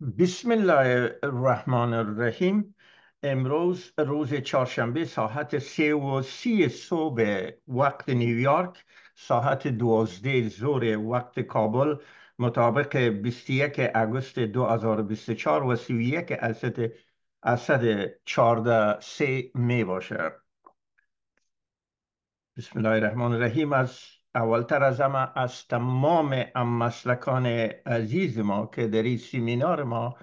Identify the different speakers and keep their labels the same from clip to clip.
Speaker 1: بسم الله الرحمن الرحیم امروز روز چهارشنبه ساعت سه و صبح وقت نیویورک ساعت دوازده ظهر وقت کابل مطابق 21 اگست 2024 و 31 اسد اسد 14 سه می باشه بسم الله الرحمن الرحیم از اولتر از همه از تمام مسلکان عزیز ما که در این سیمینار ما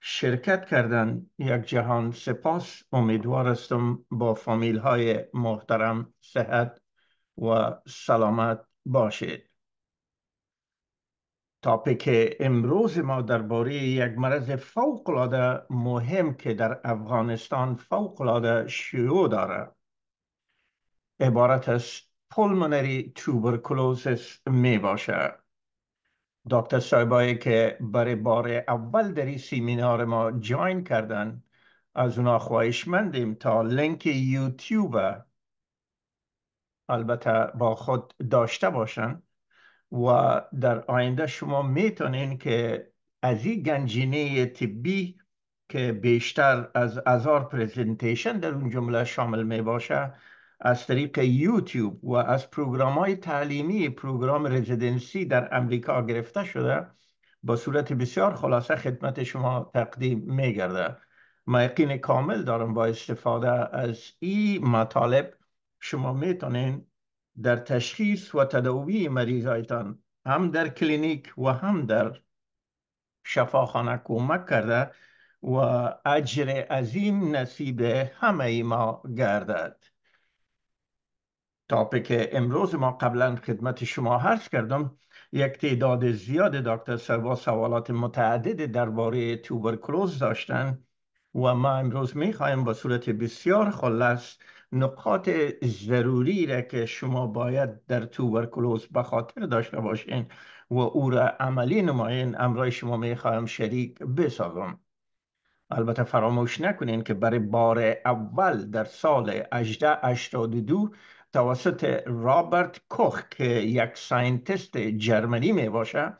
Speaker 1: شرکت کردن یک جهان سپاس امیدوار هستم با فامیل های محترم صحت و سلامت باشید تاپیک امروز ما درباره یک مرض فوقالعاده مهم که در افغانستان فوقالعاده شیوع داره عبارت است پلمونری توبرکلوزس می باشه دکتر سایبایی که برای بار اول در این سیمینار ما جاین کردن از اونا خواهشمندیم تا لینک یوتیوب البته با خود داشته باشن و در آینده شما میتونین که از این گنجینه طبی که بیشتر از هزار پریزنتیشن در اون جمله شامل می باشه از طریق یوتیوب و از پروگرام های تعلیمی پروگرام رزیدنسی در امریکا گرفته شده با صورت بسیار خلاصه خدمت شما تقدیم میگرده گرده. ما یقین کامل دارم با استفاده از این مطالب شما میتونین در تشخیص و تداوی مریضایتان هم در کلینیک و هم در شفاخانه کمک کرده و اجر عظیم نصیب همه ما گردد که امروز ما قبلا خدمت شما حرس کردم یک تعداد زیاد دکتر سروا سوالات متعدد درباره توبرکلوز داشتن و ما امروز میخوایم با صورت بسیار خلص نقاط ضروری را که شما باید در توبرکلوز به خاطر داشته باشین و او را عملی نماین امرای شما میخواهم شریک بسازم البته فراموش نکنین که برای بار اول در سال 1882 توسط رابرت کوخ که یک ساینتیست جرمنی می باشه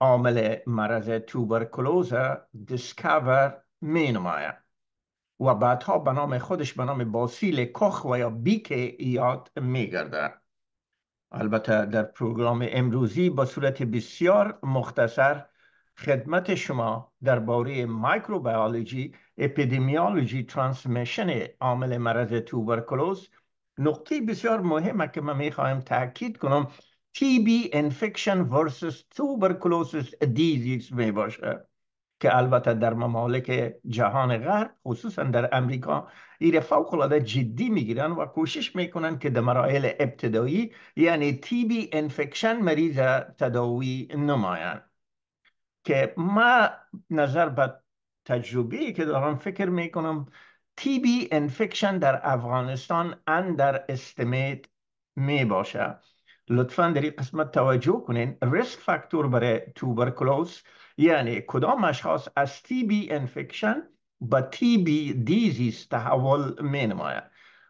Speaker 1: عامل مرض توبرکلوز دیسکاور می نماید و بعدها به نام خودش به نام باسیل کوخ و یا بیک یاد می گرده. البته در پروگرام امروزی با صورت بسیار مختصر خدمت شما درباره مایکروبیولوژی اپیدمیولوژی ترانسمیشن عامل مرض توبرکلوز نقطه بسیار مهمه که من میخواهم تاکید کنم TB infection versus tuberculosis disease می باشه که البته در ممالک جهان غرب خصوصا در امریکا ایره فوق العاده جدی میگیرن و کوشش میکنن که در مراحل ابتدایی یعنی تی بی انفکشن مریض تداوی نمایند که ما نظر به تجربه که دارم فکر میکنم تی بی انفکشن در افغانستان اندر استیمیت می باشه لطفا در این قسمت توجه کنین ریسک فاکتور برای توبرکلوز یعنی کدام اشخاص از تی بی انفکشن به تی بی دیزیز تحول می نماید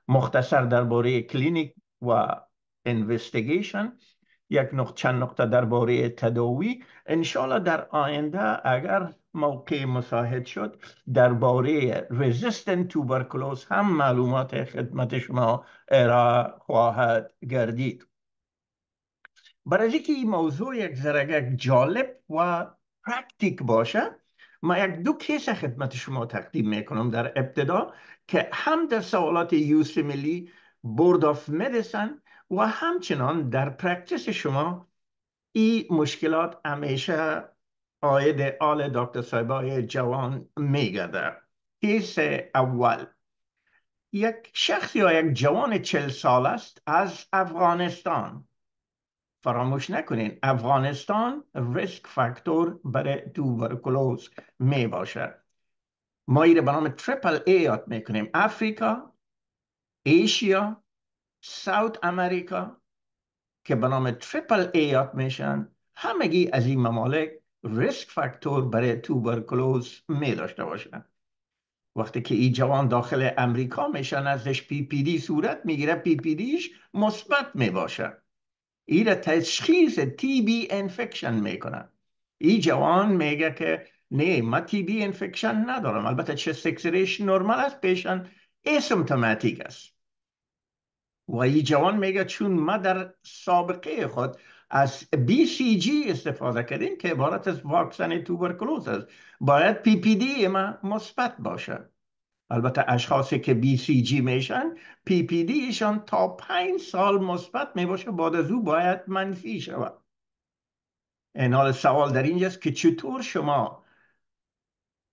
Speaker 1: مختصر درباره کلینیک و انوستیگیشن یک نقطه چند نقطه باره تداوی انشالله در آینده اگر موقع مساعد شد درباره رزیستنت توبرکلوز هم معلومات خدمت شما ارائه خواهد گردید برای که این موضوع یک ذره جالب و پرکتیک باشه ما یک دو کیس خدمت شما تقدیم میکنم در ابتدا که هم در سوالات ملی بورد آف مدیسن و همچنان در پرکتیس شما این مشکلات همیشه آید آل دکتر سایبای جوان میگرده کیس اول یک شخص یا یک جوان چل سال است از افغانستان فراموش نکنین افغانستان ریسک فاکتور برای توبرکلوز می باشد ما ایره به نام تریپل ای یاد میکنیم افریقا ایشیا ساوت امریکا که به نام تریپل ای یاد میشن همگی از این ممالک ریسک فاکتور برای توبرکلوز می داشته باشن وقتی که این جوان داخل امریکا میشن ازش پی پی دی صورت میگیره پی پی دیش مثبت می باشه ای را تشخیص تی بی انفکشن میکنن این جوان میگه که نه ما تی بی انفکشن ندارم البته چه سکسریش نرمال است پیشن اسمتوماتیک است و ای جوان میگه چون ما در سابقه خود از بی سی جی استفاده کردیم که عبارت از واکسن توبرکلوز است باید پی پی دی ما مثبت باشه. البته اشخاصی که بی سی جی میشن پی پی دیشان تا پنج سال مثبت میباشه بعد از او باید منفی شود این حال سوال در اینجاست که چطور شما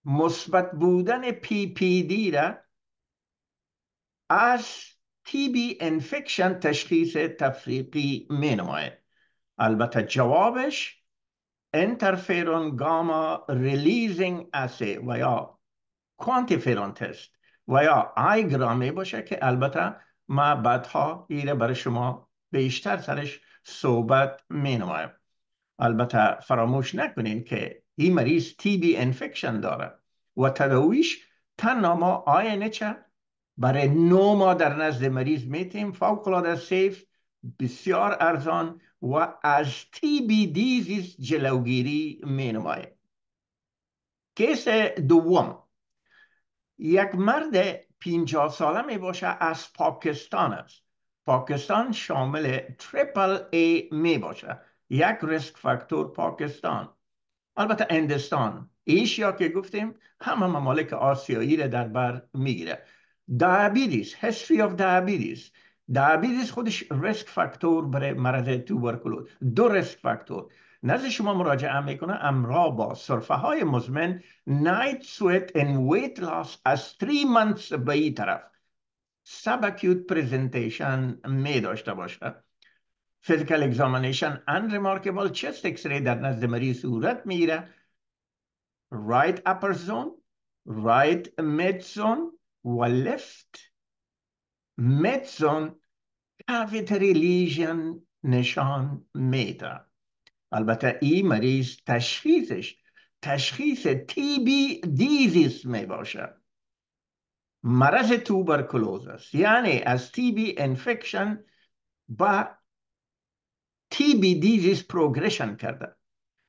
Speaker 1: مثبت بودن پی پی دی را از TB infection تشخیص تفریقی می نماید البته جوابش انترفیرون گاما ریلیزینگ اسی و یا کوانتیفیرون تست و یا آیگرا می باشه که البته ما بعدها ایره برای شما بیشتر سرش صحبت می نماید. البته فراموش نکنین که این مریض تی بی انفکشن داره و تداویش تنها ما آینه برای نو ما در نزد مریض میتیم فوقلاده سیف بسیار ارزان و از تی بی دیزیز جلوگیری می نماید کیس دوم یک مرد پینجاه ساله می باشه از پاکستان است پاکستان شامل تریپل ای می باشه. یک ریسک فاکتور پاکستان البته اندستان ایشیا که گفتیم همه ممالک آسیایی را در بر گیره. دیابیتیس هستری آف دیابیتیس دیابیتیس خودش ریسک فاکتور برای مرض توبرکلوز دو ریسک فاکتور نزد شما مراجعه میکنه امرا با صرفه های مزمن نایت سویت ان ویت لاس از 3 منتس به این طرف سب اکیوت پریزنتیشن می داشته باشه فیزیکل اگزامینیشن ان ریمارکبل چست اکس ری در نزد مریض صورت میگیره رایت اپر زون رایت مید زون left متزون cavit religion نشان میده، البته این مریض تشخیصش تشخیص بی دیزیس می باشد مرض توبرکلوز است یعنی از تیبی انفکشن با بی دیزیس پروگرشن کرده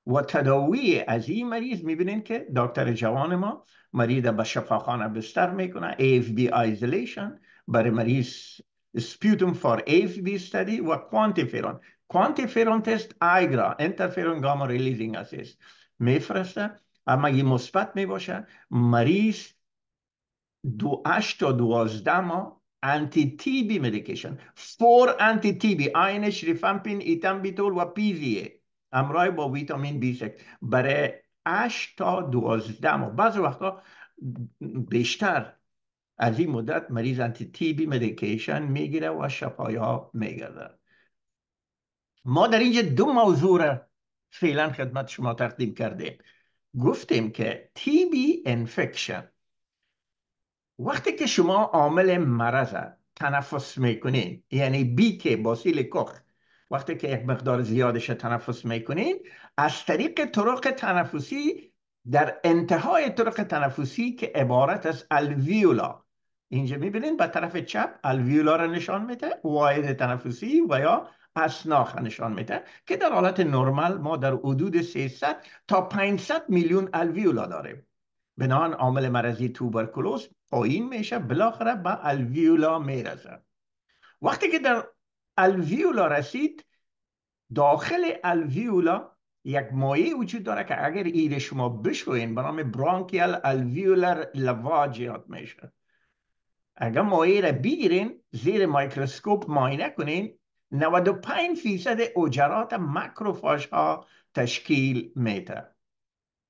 Speaker 1: و تداوی از این مریض میبینین که دکتر جوان ما مریض به شفاخانه بستر میکنه بی isolation برای مریض فار ایف AFB ستدی و کوانتیفرن، کوانتیفرن تست آیگرا انترفیرون گاما ریلیزینگ اسیست میفرسته اما یه مثبت می باشه مریض دو اش دوازده ما انتی تی بی مدیکیشن فور انتی تی بی آینش ریفمپین ایتم بیتول و پی همراه با ویتامین B6 برای 8 تا 12 ما بعض وقتا بیشتر از این مدت مریض انتی بی مدیکیشن میگیره و شفایا میگرده ما در اینجا دو موضوع را فعلا خدمت شما تقدیم کردیم گفتیم که بی انفکشن وقتی که شما عامل مرض تنفس میکنین یعنی بی که باسیل کخ وقتی که یک مقدار زیادش تنفس میکنین از طریق طرق تنفسی در انتهای طرق تنفسی که عبارت از الویولا اینجا میبینین به طرف چپ الویولا رو نشان میده واید تنفسی و یا اسناخ نشان میده که در حالت نرمال ما در حدود 300 تا 500 میلیون الویولا داریم بنان عامل مرضی توبرکلوز پایین میشه بالاخره به الویولا میرزه وقتی که در الویولا رسید داخل الویولا یک مایع وجود داره که اگر ایر شما بشوین به نام برانکیال الویولر لواج میشه اگر مایع را بگیرین زیر مایکروسکوپ ماینه کنین 95 فیصد اجرات مکروفاش ها تشکیل میده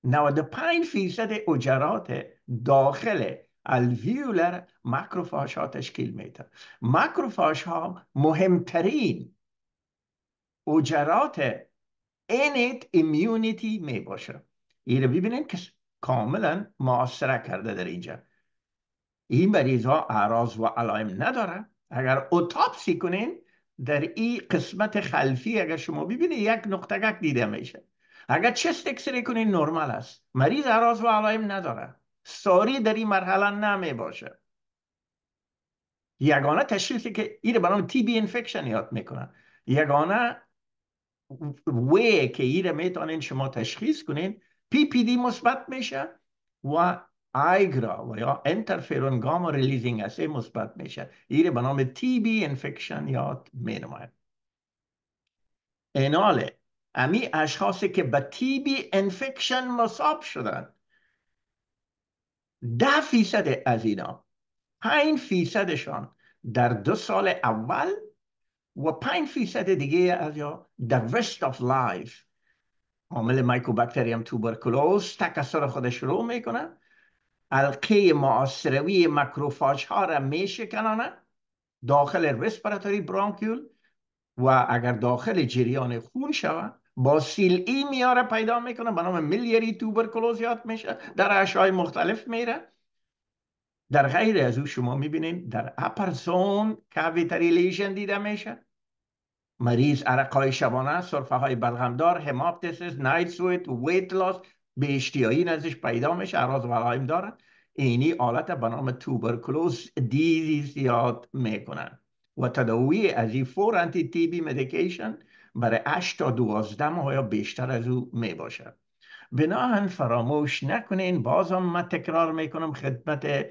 Speaker 1: 95 فیصد اجرات داخل الویولر مکروفاش ها تشکیل میده مکروفاش ها مهمترین اجرات اینیت ایمیونیتی می باشه این رو ببینید که کاملا معاصره کرده در اینجا این مریض ها اعراض و علائم نداره اگر اوتاپسی کنین در این قسمت خلفی اگر شما ببینید یک نقطه دیده میشه اگر چست کنین نرمال است مریض اعراض و علائم نداره ساری در این مرحله نمی باشه یگانه تشخیصی که ایره برام تی بی انفکشن یاد میکنن یگانه وی که ایره میتونین شما تشخیص کنین پی پی دی مثبت میشه و ایگرا و یا انترفیرون گاما ریلیزینگ اسه مثبت میشه ایره به نام تی بی انفکشن یاد نماید ایناله امی اشخاصی که به تی بی انفکشن مصاب شدن ده فیصد از اینا پنج فیصدشان در دو سال اول و پنج فیصد دیگه از یا در رست آف لایف عامل مایکوبکتریم توبرکلوز تکسر خودش رو میکنه القه معاصروی مکروفاج ها را میشکنانه داخل رسپراتوری برانکیول و اگر داخل جریان خون شود با سیل ای میاره پیدا میکنه به نام میلیری توبرکلوز میشه در اشای مختلف میره در غیر از او شما میبینین در اپرسون کاویتری لیژن دیده میشه مریض عرقای شبانه سرفه های بلغمدار هماپتسیس نایت سویت ویت لاس به اشتیایی ازش پیدا میشه عراض ولایم دارن اینی آلت به نام توبرکلوز دیزیز یاد میکنن و تداوی از این فور انتی تیبی برای 8 تا 12 ماه یا بیشتر از او می باشد بناهن فراموش نکنین بازم من تکرار میکنم خدمت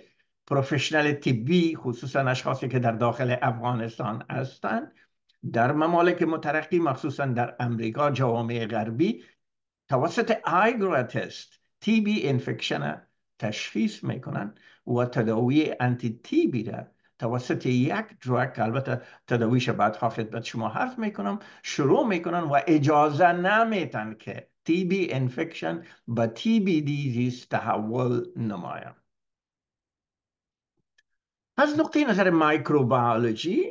Speaker 1: پروفشنل طبی خصوصا اشخاصی که در داخل افغانستان هستند در ممالک مترقی مخصوصا در امریکا جوامع غربی توسط آیگرا تست تی بی انفکشن تشخیص میکنن و تداوی انتی تی بی را توسط یک که البته تداویش بعد بعد شما حرف میکنم شروع میکنن و اجازه نمیتن که تی بی انفکشن به تی بی دیزیز تحول نمایم از نقطه نظر مایکروبیولوژی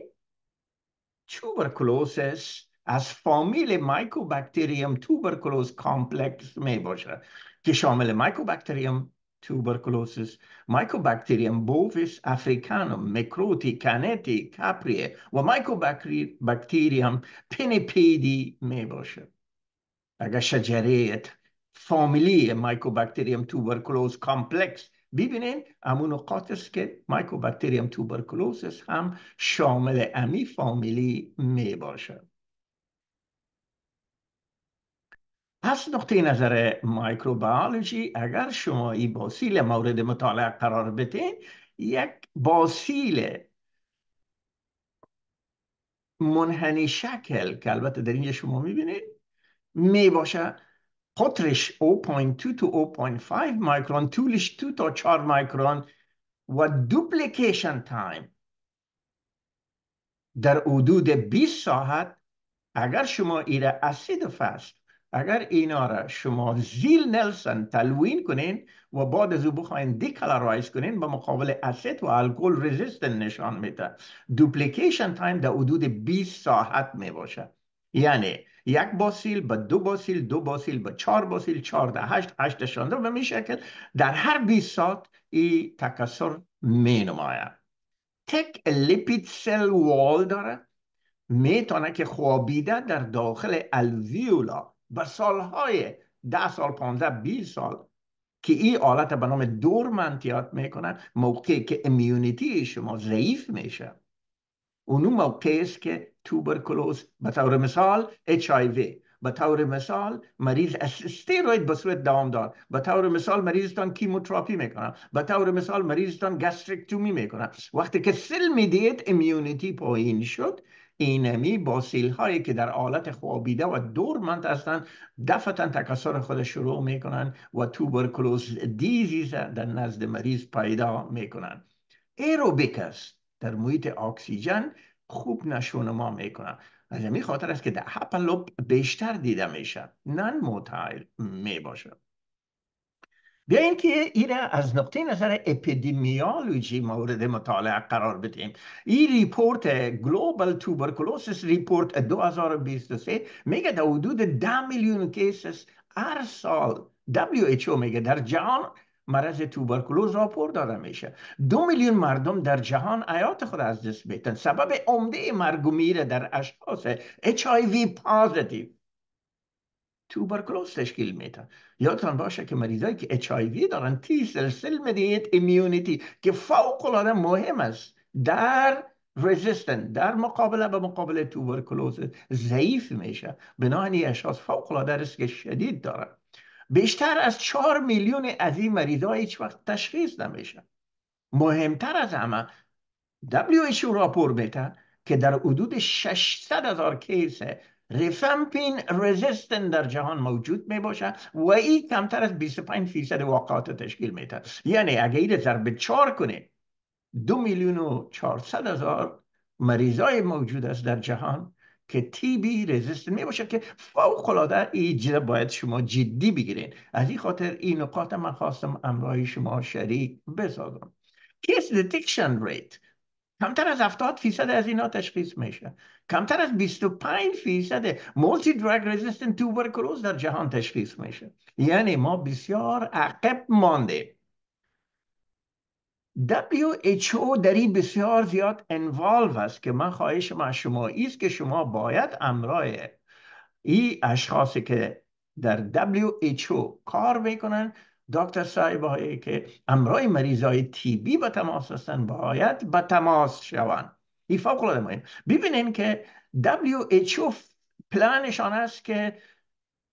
Speaker 1: توبرکلوسس از فامیل مایکوبکتریم توبرکلوز کامپلکس می باشه که شامل مایکوبکتریم توبرکلوس میکو بکتریم بوفیس، افریکانوم، میکروتی، کانیتی، کپریه و میکو بکتریم پینپیدی میباشد. اگر شجریت فامیلی میکو بکتریم کامپلکس کمپلکس ببینید، امونو قاتست که میکو بکتریم هم شامل امی فامیلی باشد. از نقطه نظر مایکروبیولوژی اگر شما این باسیل مورد مطالعه قرار بدین یک باسیل منحنی شکل که البته در اینجا شما میبینید می باشه قطرش 0.2 تا 0.5 مایکرون طولش 2 تا 4 مایکرون و دوپلیکیشن تایم در حدود 20 ساعت اگر شما ایره اسید فست اگر اینا را شما زیل نلسن تلوین کنین و بعد از او بخواین دیکلارایز کنین به مقابل اسید و الکل رزیستن نشان میده دوپلیکیشن تایم در حدود 20 ساعت باشه یعنی یک باسیل به دو باسیل دو باسیل به چهار باسیل چهارده هشت هشت شانده و می شکل در هر 20 ساعت این تکسر می نماید تک لیپید سل وال داره میتونه که خوابیده در داخل الویولا و سالهای ده سال پانزده بیس سال که این آلت به نام دورمنتیات میکنن موقعی که امیونیتی شما ضعیف میشه اونو موقعی است که توبرکلوز به طور مثال اچ به طور مثال مریض استیروید به صورت دامدار به طور مثال مریضتان کیموتراپی میکنن به طور مثال مریضتان گسترکتومی میکنن وقتی که سلمی میدیت امیونیتی پایین شد اینمی با سیلهایی هایی که در حالت خوابیده و دورمند هستند دفتا تکسر خود شروع میکنن و توبرکلوز دیزیز در نزد مریض پیدا میکنن ایروبیک است در محیط اکسیژن خوب نشونما میکنن از همین خاطر است که در هپلوب بیشتر دیده میشه نن موتایل میباشه به اینکه این از نقطه نظر اپیدمیولوژی مورد مطالعه قرار بدیم این ریپورت گلوبال توبرکلوسیس ریپورت 2023 میگه در حدود ده میلیون کیسس هر سال WHO میگه در جهان مرض توبرکلوز راپور داده میشه دو میلیون مردم در جهان حیات خود از دست میتن سبب عمده مرگ در اشخاص HIV پازیتیو توبرکلوز تشکیل میده یادتان باشه که مریضایی که اچ دارن تی سلسل مدیت ایمیونیتی که فوق العاده مهم است در رزیستن در مقابله به مقابله توبرکلوز ضعیف میشه بنابراین این اشخاص فوق العاده شدید دارن بیشتر از چهار میلیون از این مریضا هیچ وقت تشخیص نمیشه مهمتر از همه WHO راپور میده که در حدود 600 هزار کیسه ریفمپین رزیستن در جهان موجود می باشد و این کمتر از 25 فیصد واقعات تشکیل می تد. یعنی اگه این ضرب چار کنه دو میلیون و چهارصد هزار مریضای موجود است در جهان که تی بی رزیستن می باشه که فوق العاده این باید شما جدی بگیرین از این خاطر این نکات من خواستم امرای شما شریک بسازم کیس دیتکشن ریت کمتر از 70 فیصد از اینا تشخیص میشه کمتر از 25 فیصد مولتی درگ ریزیستن توبرکلوز در جهان تشخیص میشه یعنی ما بسیار عقب مانده WHO در این بسیار زیاد انوالو است که من خواهش ما شما ایست که شما باید امرای ای اشخاصی که در WHO کار میکنن دکتر صاحب هایی که امرای مریض های تیبی به تماس هستند باید به تماس شوند این فوق العاده مهم ببینین که WHO پلانشان است که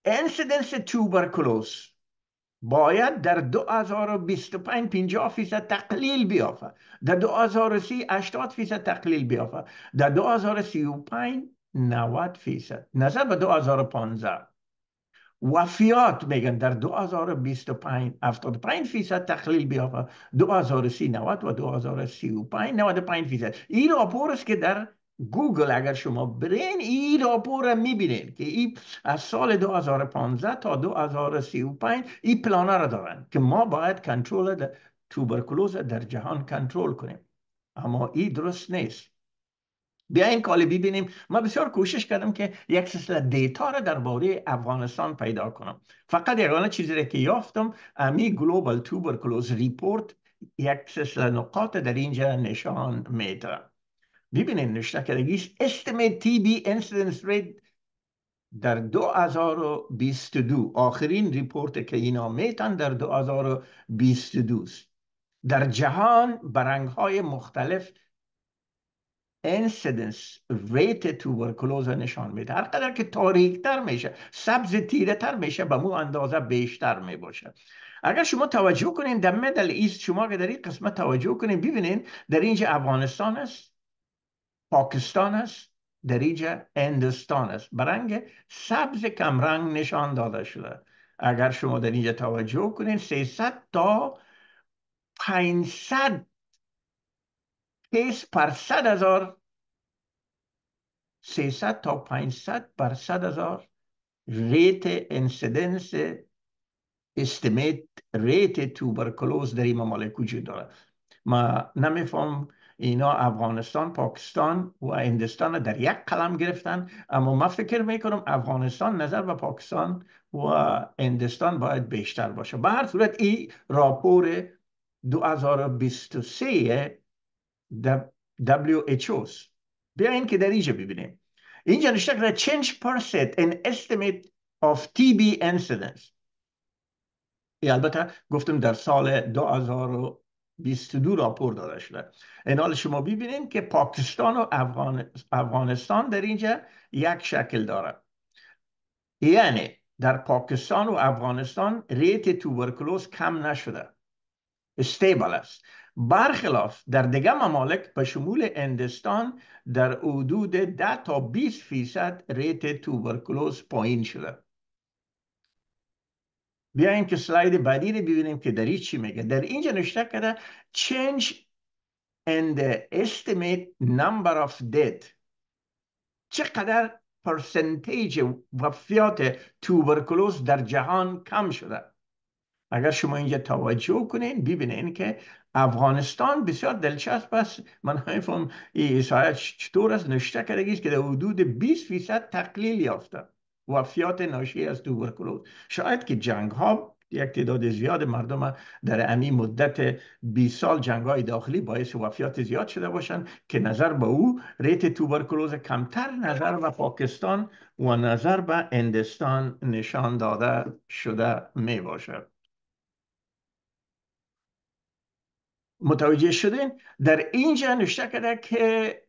Speaker 1: انسیدنس توبرکلوز باید در 2025 50 فیصد تقلیل بیافه در 2030 80 فیصد تقلیل بیافه در 2035 90 فیصد نظر به 2015 وفیات میگن در 2025 75 فیصد تخلیل بیافه 2030 90 و 2035 95 فیصد این راپور است که در گوگل اگر شما برین این راپور را میبینین که ای از سال 2015 تا 2035 این پلانه را دارن که ما باید کنترل توبرکلوز در جهان کنترل کنیم اما این درست نیست بیاین کالی ببینیم ما بسیار کوشش کردم که یک سلسله دیتا را درباره افغانستان پیدا کنم فقط یگانه چیزی را که یافتم امی گلوبال کلوز ریپورت یک سلسله نقاط در اینجا نشان میده ببینید نشته کردگیش تی بی انسیدنس رید در 2022 آخرین ریپورت که اینا میتن در 2022 دوست در جهان برنگ های مختلف انسیدنس ریت توبرکلوز نشان میده هر قدر که تاریکتر میشه سبز تیره تر میشه به مو اندازه بیشتر میباشه اگر شما توجه کنین در مدل ایست شما که در این قسمت توجه کنین ببینین در اینجا افغانستان است پاکستان است در اینجا اندستان است برنگ سبز کمرنگ نشان داده شده اگر شما در اینجا توجه کنین 300 تا 500 که پر صد هزار تا صد پر صد هزار ریت انسیدنس استمیت ریت توبرکلوز در این ممالک وجود داره ما نمیفهم اینا افغانستان پاکستان و هندستان در یک قلم گرفتن اما ما فکر میکنم افغانستان نظر به پاکستان و هندستان باید بیشتر باشه به هر صورت این راپور 2023 WHOs بیاین که در اینجا ببینیم اینجا نشته که change per set an estimate of TB incidence ای البته گفتم در سال 2022 راپور داده شده این حال شما ببینیم که پاکستان و افغانستان در اینجا یک شکل داره یعنی در پاکستان و افغانستان ریت توبرکلوز کم نشده استیبل است برخلاف در دیگه ممالک به شمول اندستان در حدود 10 تا 20 فیصد ریت توبرکلوز پایین شده بیایم که سلاید بعدی رو ببینیم که در چی میگه در اینجا نشته کرده change in the estimate number of dead چقدر پرسنتیج وفیات توبرکلوز در جهان کم شده اگر شما اینجا توجه کنین ببینین که افغانستان بسیار دلچسب است من ای ایسایت چطور است نشته کرده است که در حدود 20 فیصد تقلیل یافته وفیات ناشی از توبرکلوز شاید که جنگ ها یک تعداد زیاد مردم در امی مدت 20 سال جنگ های داخلی باعث وفیات زیاد شده باشند که نظر به او ریت توبرکلوز کمتر نظر به پاکستان و نظر به اندستان نشان داده شده می باشد متوجه شدین در اینجا نوشته کرده که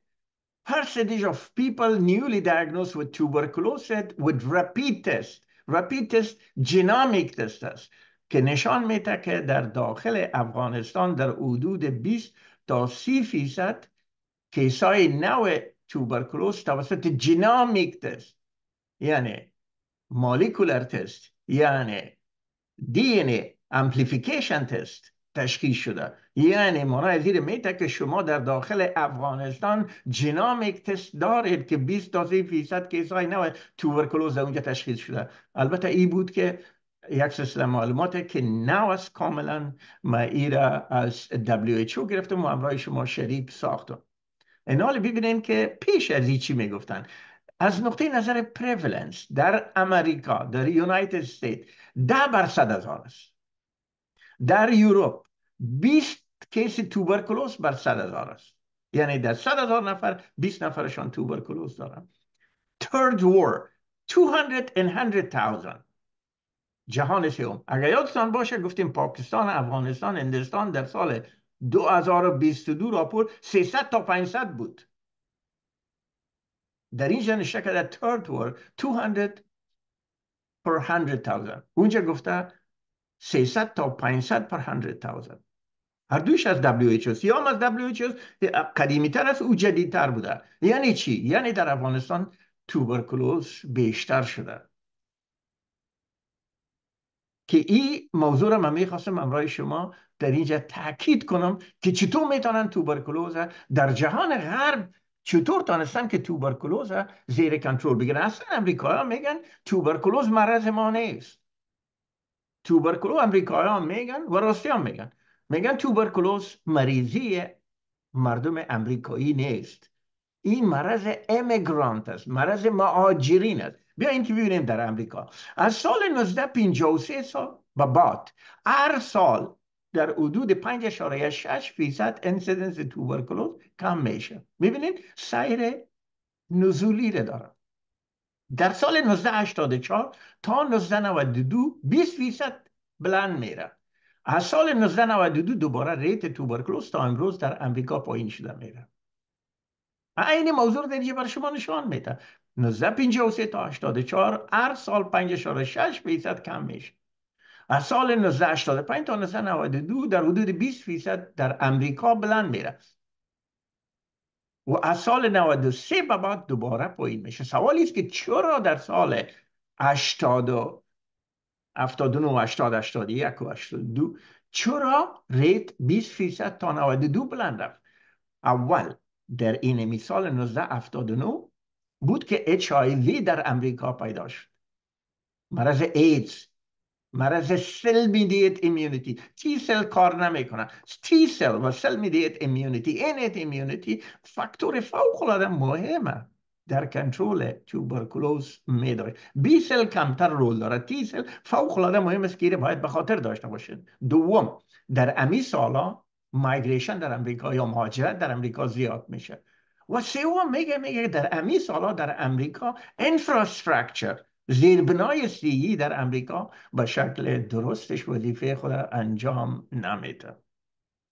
Speaker 1: percentage of people newly diagnosed with tuberculosis with rapid test rapid test genomic test است که نشان میده که در داخل افغانستان در حدود 20 تا 30 فیصد کیسای نو توبرکلوز توسط جنامیک تست یعنی مالیکولر تست یعنی دی amplification امپلیفیکیشن تست تشکیل شده یعنی این میته که شما در داخل افغانستان جنامیک تست دارید که 20 تا 30 فیصد کیسای نو توبرکلوز اونجا تشخیص شده البته ای بود که یک سلسله معلومات که نو است کاملا ما ای از WHO گرفتم و امرای شما شریف ساختم این حال ببینیم که پیش از چی میگفتن از نقطه نظر پریولنس در امریکا در یونایتد استیت ده برصد از است در یوروپ 20 کیس توبرکلوز بر صد هزار است یعنی در 100 هزار نفر 20 نفرشان توبرکلوز دارن Third War 200 in 100,000 جهان سوم اگر یادتان باشه گفتیم پاکستان افغانستان هندستان در سال 2022 راپور 300 تا 500 بود در اینجا نشکه در Third War 200 per 100,000 اونجا گفته 300 تا 500 پر 100,000 هر دوش از WHO هم از WHO قدیمی تر از او جدیدتر بوده یعنی چی؟ یعنی در افغانستان توبرکلوز بیشتر شده که این موضوع را من میخواستم امرای شما در اینجا تاکید کنم که چطور میتونن توبرکلوز در جهان غرب چطور تانستن که توبرکلوز زیر کنترل بگیرن اصلا امریکا ها میگن توبرکلوز مرض ما نیست توبرکلو امریکایان میگن و هم میگن میگن توبرکلوز مریضی مردم امریکایی نیست این مرض امیگرانت است مرض معاجرین است بیا که ببینیم در امریکا از سال 1953 سال و بعد هر سال در حدود 5.6 فیصد انسیدنس توبرکلوز کم میشه میبینید سیر نزولی رو در سال 1984 تا 1992 20 فیصد بلند میره از سال 1992 دوباره ریت توبرکلوز تا امروز در امریکا پایین شده میره این موضوع در اینجا بر شما نشان میده 1953 تا 84 هر سال 5.6 فیصد کم میشه از سال 1985 تا 1992 در حدود 20 فیصد در امریکا بلند میره و از سال 93 به بعد دوباره پایین میشه سوالی است که چرا در سال 80 79 و 80 81 و 82 چرا ریت 20 فیصد تا 92 بلند رفت اول در این مثال 1979 بود که HIV در امریکا پیدا شد مرض ایدز مرض سل میدیت ایمیونیتی تی سل کار نمیکنه، تی سل و سل میدیت ایمیونیتی اینیت ایمیونیتی فاکتور فوق مهمه در کنترل توبرکلوز میداره بی سل کمتر رول داره تی سل فوق العاده مهم است که باید به خاطر داشته باشید دوم در امی سالا مایگریشن در امریکا یا مهاجرت در امریکا زیاد میشه و سوم میگه میگه در امی سالا در امریکا انفراستراکچر زیربنای سیهی در امریکا به شکل درستش وظیفه خود انجام نمیده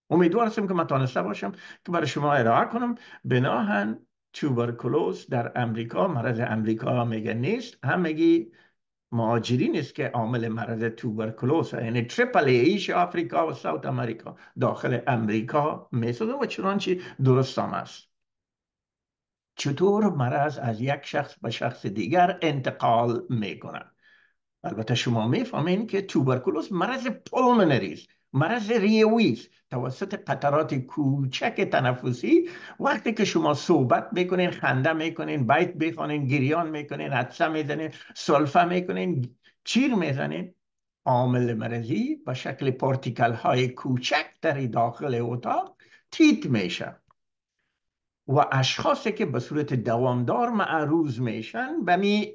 Speaker 1: امیدوار هستم که من تانسته باشم که برای شما ارائه کنم بناهن توبرکلوز در امریکا مرض امریکا میگه نیست همگی مهاجرین است که عامل مرض توبرکلوز یعنی تریپل ایش آفریقا و ساوت امریکا داخل امریکا میسازه و چنانچه درست هم است چطور مرض از یک شخص به شخص دیگر انتقال کنه البته شما میفهمین که توبرکولوس مرض پلمنریز مرض ریویز توسط قطرات کوچک تنفسی وقتی که شما صحبت میکنین خنده میکنین بیت بخوانین گریان میکنین عطسه میزنین سلفه میکنین چیر میزنین عامل مرضی به شکل پارتیکل های کوچک در داخل اتاق تیت میشه و اشخاصی که به صورت دوامدار معروض میشن به می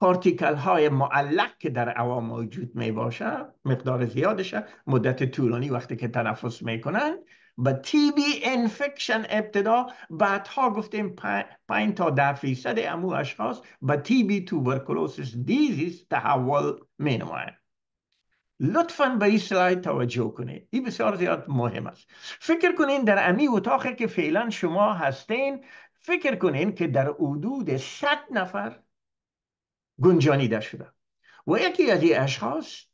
Speaker 1: پارتیکل های معلق که در هوا موجود می باشه مقدار زیادشه مدت طولانی وقتی که تنفس میکنن و تی بی انفکشن ابتدا بعدها گفتیم 5 تا ده فیصد امو اشخاص به تی بی توبرکلوسیس دیزیز تحول می نماید لطفا به این سلاید توجه کنید این بسیار زیاد مهم است فکر کنین در امی اتاق که فعلا شما هستین فکر کنین که در حدود 100 نفر گنجانیده شده و یکی از این اشخاص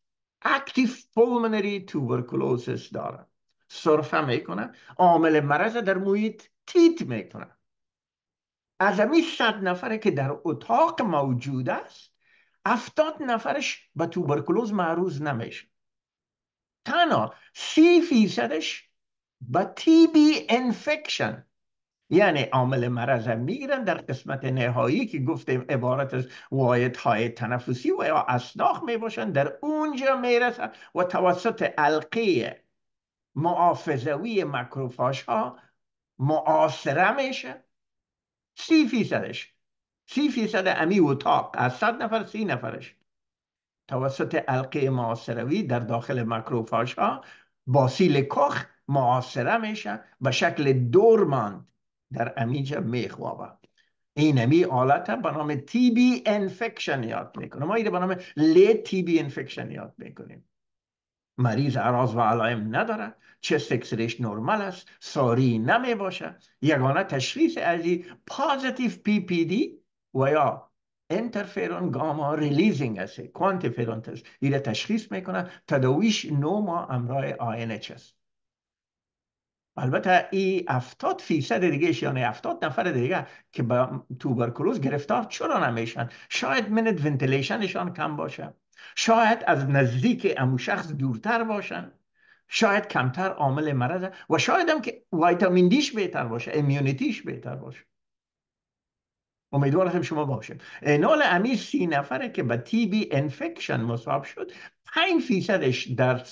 Speaker 1: اکتیو پولمنری توبرکلوزس دارد. سرفه میکنه عامل مرض در محیط تیت میکنه از امی صد نفره که در اتاق موجود است هفتاد نفرش به توبرکلوز معروض نمیشه تنها سی فیصدش به تی بی انفکشن یعنی عامل مرض میگیرن در قسمت نهایی که گفتیم عبارت از وایدهای های تنفسی و یا اصداخ میباشن در اونجا میرسن و توسط القی معافظوی مکروفاش ها معاصره میشه سی فیصدش سی فیصد امی اتاق از صد نفر سی نفرش توسط القه معاصروی در داخل مکروفاش ها با سیل کخ معاصره میشه به شکل دورمان در امیج میخوابه. این امی آلت به نام تی بی انفکشن یاد میکنه ما ایده به نام ل تی بی انفکشن یاد میکنیم مریض عراض و علائم نداره چه سکسریش نرمال است ساری نمی باشه یگانه تشخیص از پازیتیو پی پی دی و یا انترفرون گاما ریلیزینگ است کوانتیفرون تست ایره تشخیص میکنن تداویش نوما امرای آینچ است البته ای افتاد فیصد دیگه یعنی افتاد نفر دیگه که با توبرکلوز گرفتار چرا نمیشن شاید منت ونتیلیشنشان کم باشه شاید از نزدیک امو شخص دورتر باشن شاید کمتر عامل مرض و شاید هم که ویتامین دیش بهتر باشه امیونیتیش بهتر باشه امیدوارم شما باشید اینال امیر سی نفره که به تی بی انفکشن مصاب شد پنج فیصدش در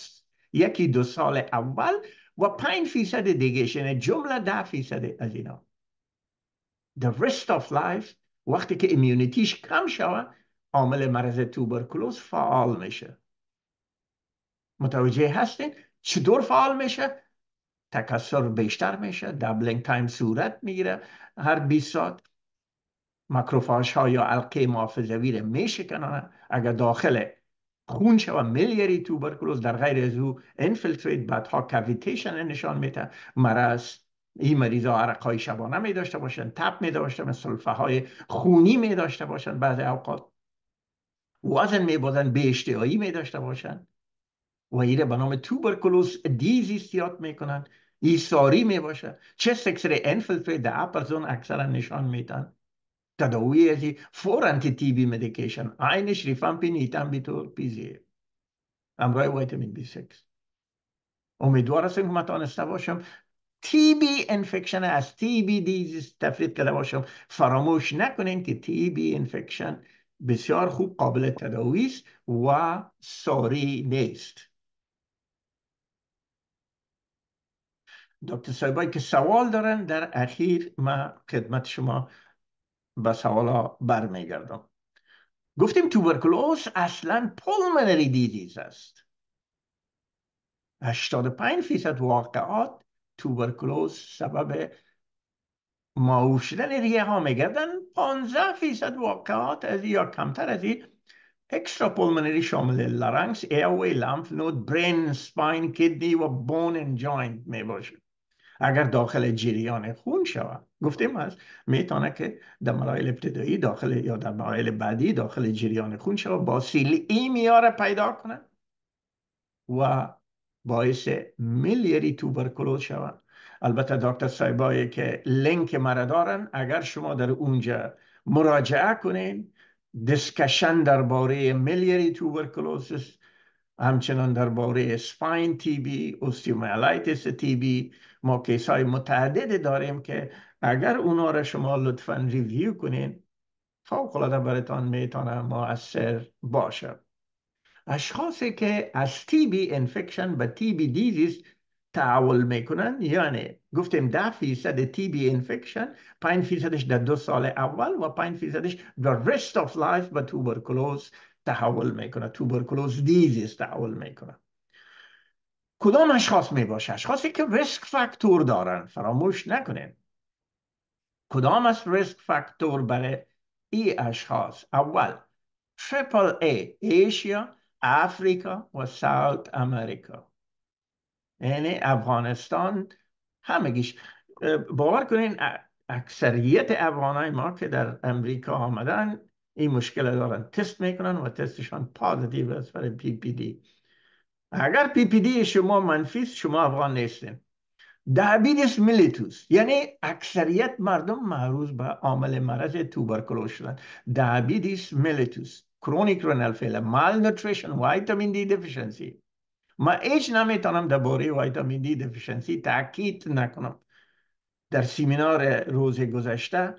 Speaker 1: یکی دو سال اول و پنج فیصد دیگه یعنی جمله ده فیصد از اینا the rest of life وقتی که ایمیونیتیش کم شود عامل مرض توبرکلوز فعال میشه متوجه هستین چطور فعال میشه تکسر بیشتر میشه دبلینگ تایم صورت میگیره هر 20 ساعت مکروفاش ها یا القه محافظوی رو میشکنن اگر داخل خون و میلیری توبرکلوز در غیر از او انفلتریت بعدها کویتیشن نشان میده مرض این مریض ها عرق های شبانه می داشته باشن تب می داشته سلفه های خونی می داشته باشن بعض اوقات وزن می بازن به اشتهایی می داشته باشن و ایره به نام توبرکلوز دیزی سیاد می ایساری می باشه چه سکسر انفلتریت در اپرزون اکثرا نشان میدن تداوی فور که تی بی مدیکیشن عینش بی تو پی زی ویتامین بی 6 امیدوار هستم که متانسته باشم تی بی انفکشن از تی بی دیزیز تفرید کرده باشم فراموش نکنین که تی بی انفکشن بسیار خوب قابل تداوی است و ساری نیست دکتر سایبای که سوال دارن در اخیر ما خدمت شما به سوالا برمیگردم گفتیم توبرکلوز اصلا پولمنری دیزیز است 85 فیصد واقعات توبرکلوز سبب ماوشدن ریه ها میگردن 15 فیصد واقعات از یا کمتر از این اکسترا پولمنری شامل لرنگس ایروی لامف نود برین سپاین کدنی و بون ان جاینت می اگر داخل جریان خون شود گفتیم است میتونه که در مراحل ابتدایی داخل یا در مرایل بعدی داخل جریان خون شود با ای میاره پیدا کنه و باعث میلیری توبرکلوز شود البته دکتر سایبایی که لینک مرا دارن اگر شما در اونجا مراجعه کنین دسکشن درباره میلیری توبرکلوسیس همچنان درباره اسپاین تی بی اوستیومیالایتیس تی بی ما کیس های متعدد داریم که اگر اونا را شما لطفا ریویو کنین فوق العاده براتان میتونه مؤثر باشه اشخاصی که از تی بی انفکشن به تی بی دیزیز تعامل میکنن یعنی گفتیم ده فیصد تی بی انفکشن پنج فیصدش در دو سال اول و پنج فیصدش در رست آف لایف به توبرکلوز تحول میکنه توبرکلوز دیزیز تحول میکنه کدام اشخاص می باشه اشخاصی که ریسک فاکتور دارن فراموش نکنین کدام از ریسک فاکتور برای ای اشخاص اول تریپل ای ایشیا افریقا و ساوت امریکا یعنی افغانستان همگیش باور کنین اکثریت افغانای ما که در امریکا آمدن این مشکل دارن تست میکنن و تستشان پازیتیو است برای پی پی دی اگر پی پی دی شما منفی شما افغان نیستین دابیدیس میلیتوس یعنی اکثریت مردم معروض به عامل مرض توبرکلوز شدن دابیدیس میلیتوس کرونیک رنال فیلر مال نوتریشن ویتامین دی دفیشنسی ما هیچ نمیتونم درباره ویتامین دی دفیشنسی تاکید نکنم در سیمینار روز گذشته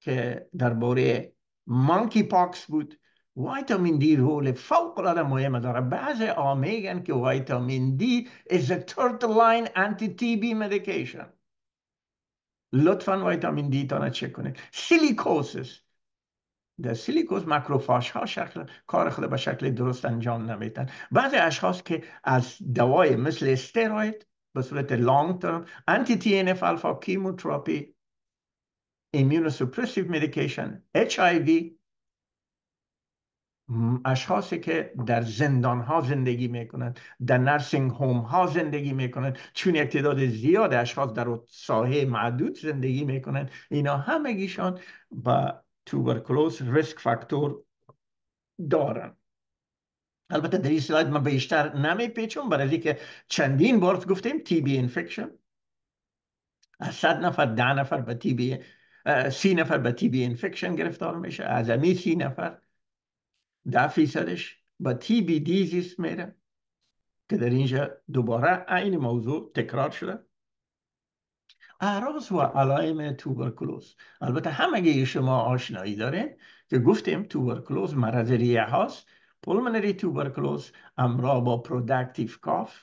Speaker 1: که درباره مانکی پاکس بود ویتامین دی رول فوق العاده مهمه داره بعضی ها میگن که ویتامین دی از a third line anti TB لطفا ویتامین دی تانه چک کنید سیلیکوسس در سیلیکوس مکروفاش ها شکل کار خود به شکل درست انجام نمیتن بعضی اشخاص که از دوای مثل استروید به صورت لانگ ترم انتی تی الفا کیموتراپی immunosuppressive medication HIV اشخاصی که در زندان ها زندگی میکنند در نرسینگ هوم ها زندگی میکنند چون یک تعداد زیاد اشخاص در ساحه معدود زندگی میکنند اینا همگیشان با توبرکلوز ریسک فاکتور دارند البته در این سلاید من بیشتر پیچون برای که چندین بار گفتیم تی بی انفکشن از صد نفر ده نفر به تی بی سی نفر به تیبی انفکشن گرفتار میشه از امی سی نفر ده فیصدش به تیبی دیزیس میره که در اینجا دوباره عین موضوع تکرار شده اعراض و علائم توبرکلوز البته همگی شما آشنایی دارین که گفتیم توبرکلوز مرض ریه هاست پولمنری توبرکلوز امرا با پرودکتیو کاف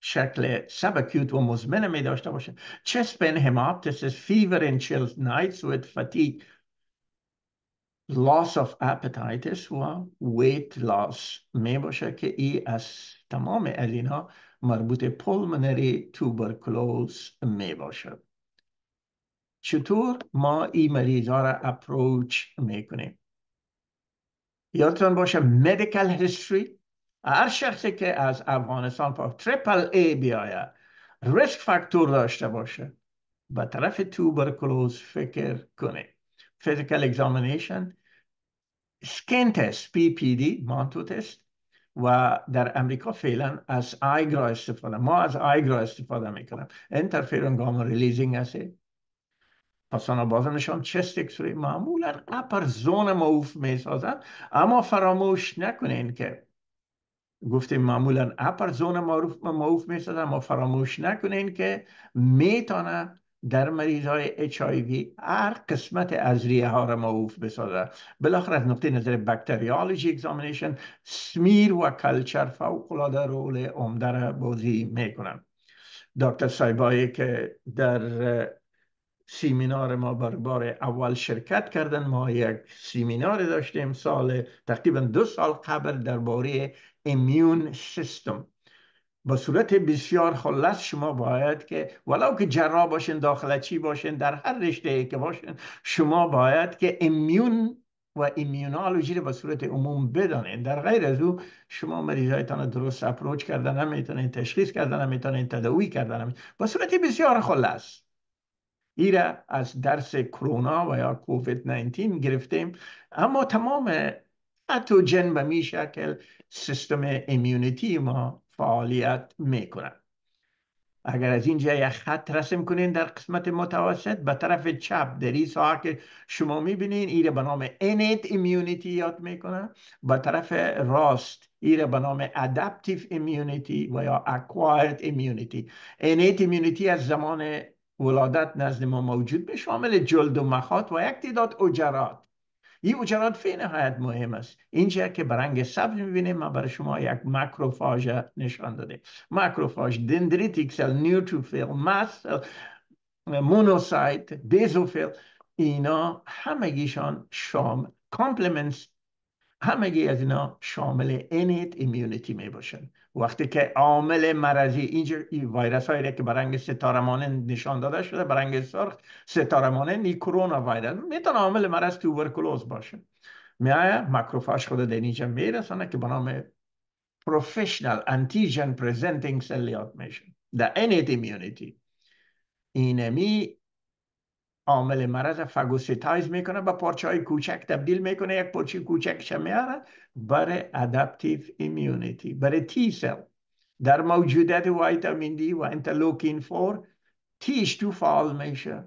Speaker 1: شکل سبکیوت و مزمن می داشته باشه chest pain hemoptysis fever and chills nights with fatigue loss of و ویت لاس می باشه که ای از تمام الینا مربوط پولمنری توبرکلوز می باشه چطور ما ای مریض را اپروچ می کنیم یادتان باشه مدیکل history هر شخصی که از افغانستان پا تریپل ای بیاید ریسک فاکتور داشته باشه به طرف توبرکلوز فکر کنه فیزیکل اگزامینیشن سکین تست پی پی دی مانتو تست و در امریکا فعلا از آیگرا استفاده ما از آیگرا استفاده میکنم انترفیرون گام ریلیزینگ هستی پس بازم نشان چست اکسوری معمولا اپر زون موف میسازن اما فراموش نکنین که گفتیم معمولا اپر زون معروف معروف می اما فراموش نکنین که میتونه در مریض های HIV هر قسمت از ریه ها را معروف بسازه بالاخره از نقطه نظر بکتریالوجی اگزامینیشن سمیر و کلچر فوق رول عمده را بازی میکنن دکتر سایبایی که در سیمینار ما بر بار اول شرکت کردن ما یک سیمینار داشتیم سال تقریبا دو سال قبل درباره امیون سیستم با صورت بسیار خلص شما باید که ولو که جراح باشین چی باشین در هر رشته که باشین شما باید که امیون و ایمیونالوجی رو به صورت عموم بدانین در غیر از او شما مریضایتان درست اپروچ کردن نمیتونین تشخیص کردن نمیتونین تداوی کردن صورت بسیار خلاص ایره از درس کرونا و یا کووید 19 گرفتیم اما تمام اتوجن به می شکل سیستم ایمیونیتی ما فعالیت میکنن اگر از اینجا یک خط رسم کنین در قسمت متوسط به طرف چپ در این که شما میبینین ایره به نام اینیت ایمیونیتی یاد میکنن به طرف راست ایره به نام ادپتیف ایمیونیتی و یا acquired ایمیونیتی اینیت ایمیونیتی از زمان ولادت نزد ما موجود به شامل جلد و مخاط و یک تعداد اجرات این اجرات فی نهایت مهم است اینجا که برنگ سبز میبینیم ما برای شما یک مکروفاژ نشان داده مکروفاژ دندریتیک سل نیوتروفیل ماست مونوسایت دیزوفیل اینا همگیشان شام کامپلمنت همگی از اینا شامل انیت ایمیونیتی می باشن وقتی که عامل مرضی اینجا ای ویروس هایی که برنگ ستارمانه نشان داده شده برنگ سرخ ستارمانه نیکرونا ای کرونا ویروس میتونه عامل مرض توبرکلوز باشه میایه مکروفاش خود در اینجا میرسانه که به نام انتیجن انتیژن پریزنتینگ سلیات میشن در انیت ایمیونیتی اینمی عامل مرض فگوسیتایز میکنه به پارچه های کوچک تبدیل میکنه یک پارچه کوچک شمیاره برای ادپتیو ایمیونیتی برای تی سل در موجودت ویتامین دی و انتلوکین فور تیش تو فعال میشه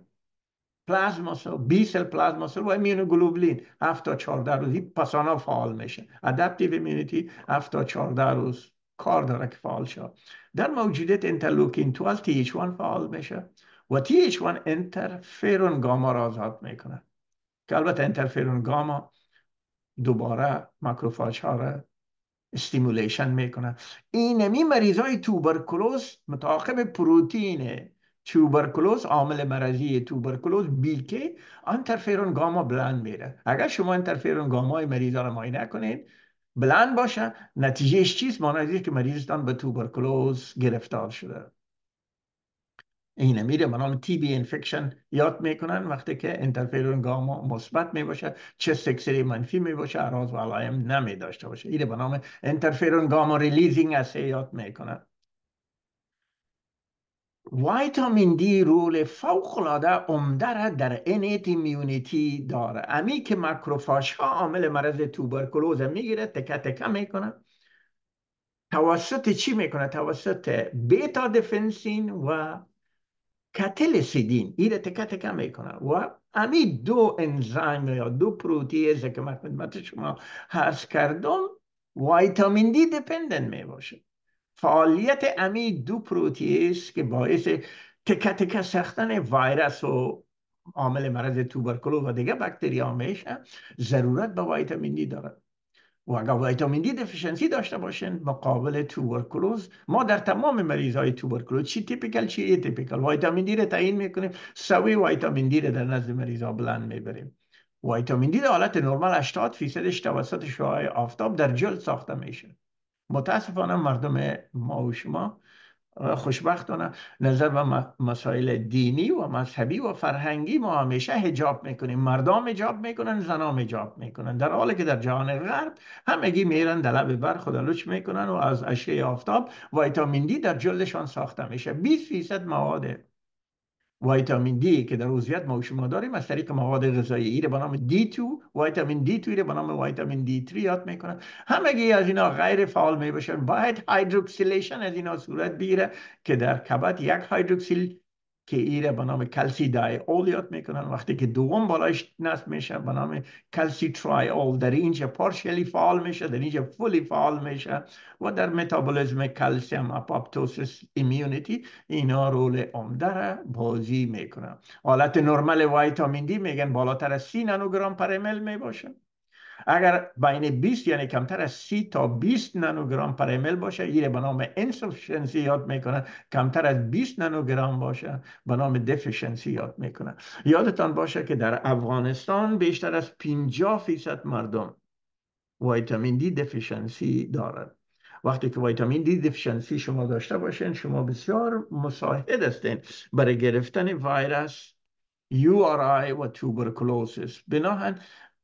Speaker 1: پلازما سل بی سل پلازما سل و 7 تا 14 روز پسانا فعال میشه ادپتیو ایمیونیتی 7 تا 14 روز کار داره که فعال شد در موجودیت انترلوکین 12 تیش 1 فعال میشه و TH1 انترفیرون گاما را آزاد میکنه که البته انترفیرون گاما دوباره مکروفاج ها را استیمولیشن میکنه این امی مریض های توبرکلوز متاقب پروتین توبرکلوز عامل مرضی توبرکلوز بیکه انترفیرون گاما بلند میره اگر شما انترفیرون گامای مریض ها را ماینه کنید بلند باشه نتیجهش چیست معنی که مریضتان به توبرکلوز گرفتار شده اینه میره به تی بی انفکشن یاد میکنن وقتی که انترفیرون گاما مثبت می باشه چه سکسری منفی می باشه اراز و علائم نمی داشته باشه اینه به نام انترفیرون گاما ریلیزینگ اسه یاد میکنن ویتامین دی رول فوقلاده عمده را در انیت ایمیونیتی داره امی که مکروفاش ها عامل مرض توبرکلوز میگیره تکه تکه میکنه توسط چی میکنه؟ توسط بیتا دفنسین و سیدین ای را تکه تکه میکنن و امی دو انزایم یا دو پروتیز که من خدمت شما هست کردم ویتامین دی دپندن می باشه فعالیت امی دو پروتیز که باعث تکه تکه سختن ویروس و عامل مرض توبرکلو و دیگه ها میشه ضرورت به ویتامین دی دارد و اگر ویتامین دی دفیشنسی داشته باشین مقابل توبرکلوز ما در تمام مریض های توبرکلوز چی تیپیکل چی ای تیپیکل ویتامین دی رو تعیین میکنیم سوی ویتامین دی رو در نزد مریض ها بلند میبریم ویتامین دی در حالت نرمال 80 فیصدش توسط شعاع آفتاب در جلد ساخته میشه متاسفانه مردم ما و شما خوشبختانه نظر به مسائل دینی و مذهبی و فرهنگی ما همیشه هجاب میکنیم مردم هجاب میکنن زنان هجاب میکنن در حالی که در جهان غرب همگی میرن در لب بر خدا لچ میکنن و از اشعه آفتاب ویتامین دی در جلدشان ساخته میشه 20 فیصد مواد ویتامین دی که در عضویت ما شما داریم از طریق مواد غذایی ایره به نام دی تو ویتامین دی 2 ایره به نام ویتامین دی 3 یاد میکنن همگی از اینا غیر فعال باشن باید هایدروکسیلیشن از اینا صورت بگیره که در کبت یک هایدروکسیل که ایره به نام کلسی دای اول یاد میکنن وقتی که دوم بالایش نصب میشه به نام کلسی ترای اول در اینجا پارشلی فعال میشه در اینجا فولی فعال میشه و در متابولیزم کلسیم اپاپتوسیس ایمیونیتی اینا رول عمده را بازی میکنن حالت نرمال ویتامین دی میگن بالاتر از سی نانوگرام پر امل میباشه اگر بین 20 یعنی کمتر از 30 تا 20 نانوگرام پر امل باشه یه به نام انسفیشنسی یاد میکنن کمتر از 20 نانوگرام باشه به نام دفیشنسی یاد میکنن یادتان باشه که در افغانستان بیشتر از 50 فیصد مردم ویتامین دی دفیشنسی دارن وقتی که ویتامین دی دفیشنسی شما داشته باشین شما بسیار مساعد هستین برای گرفتن ویروس URI و توبرکلوسیس بناهن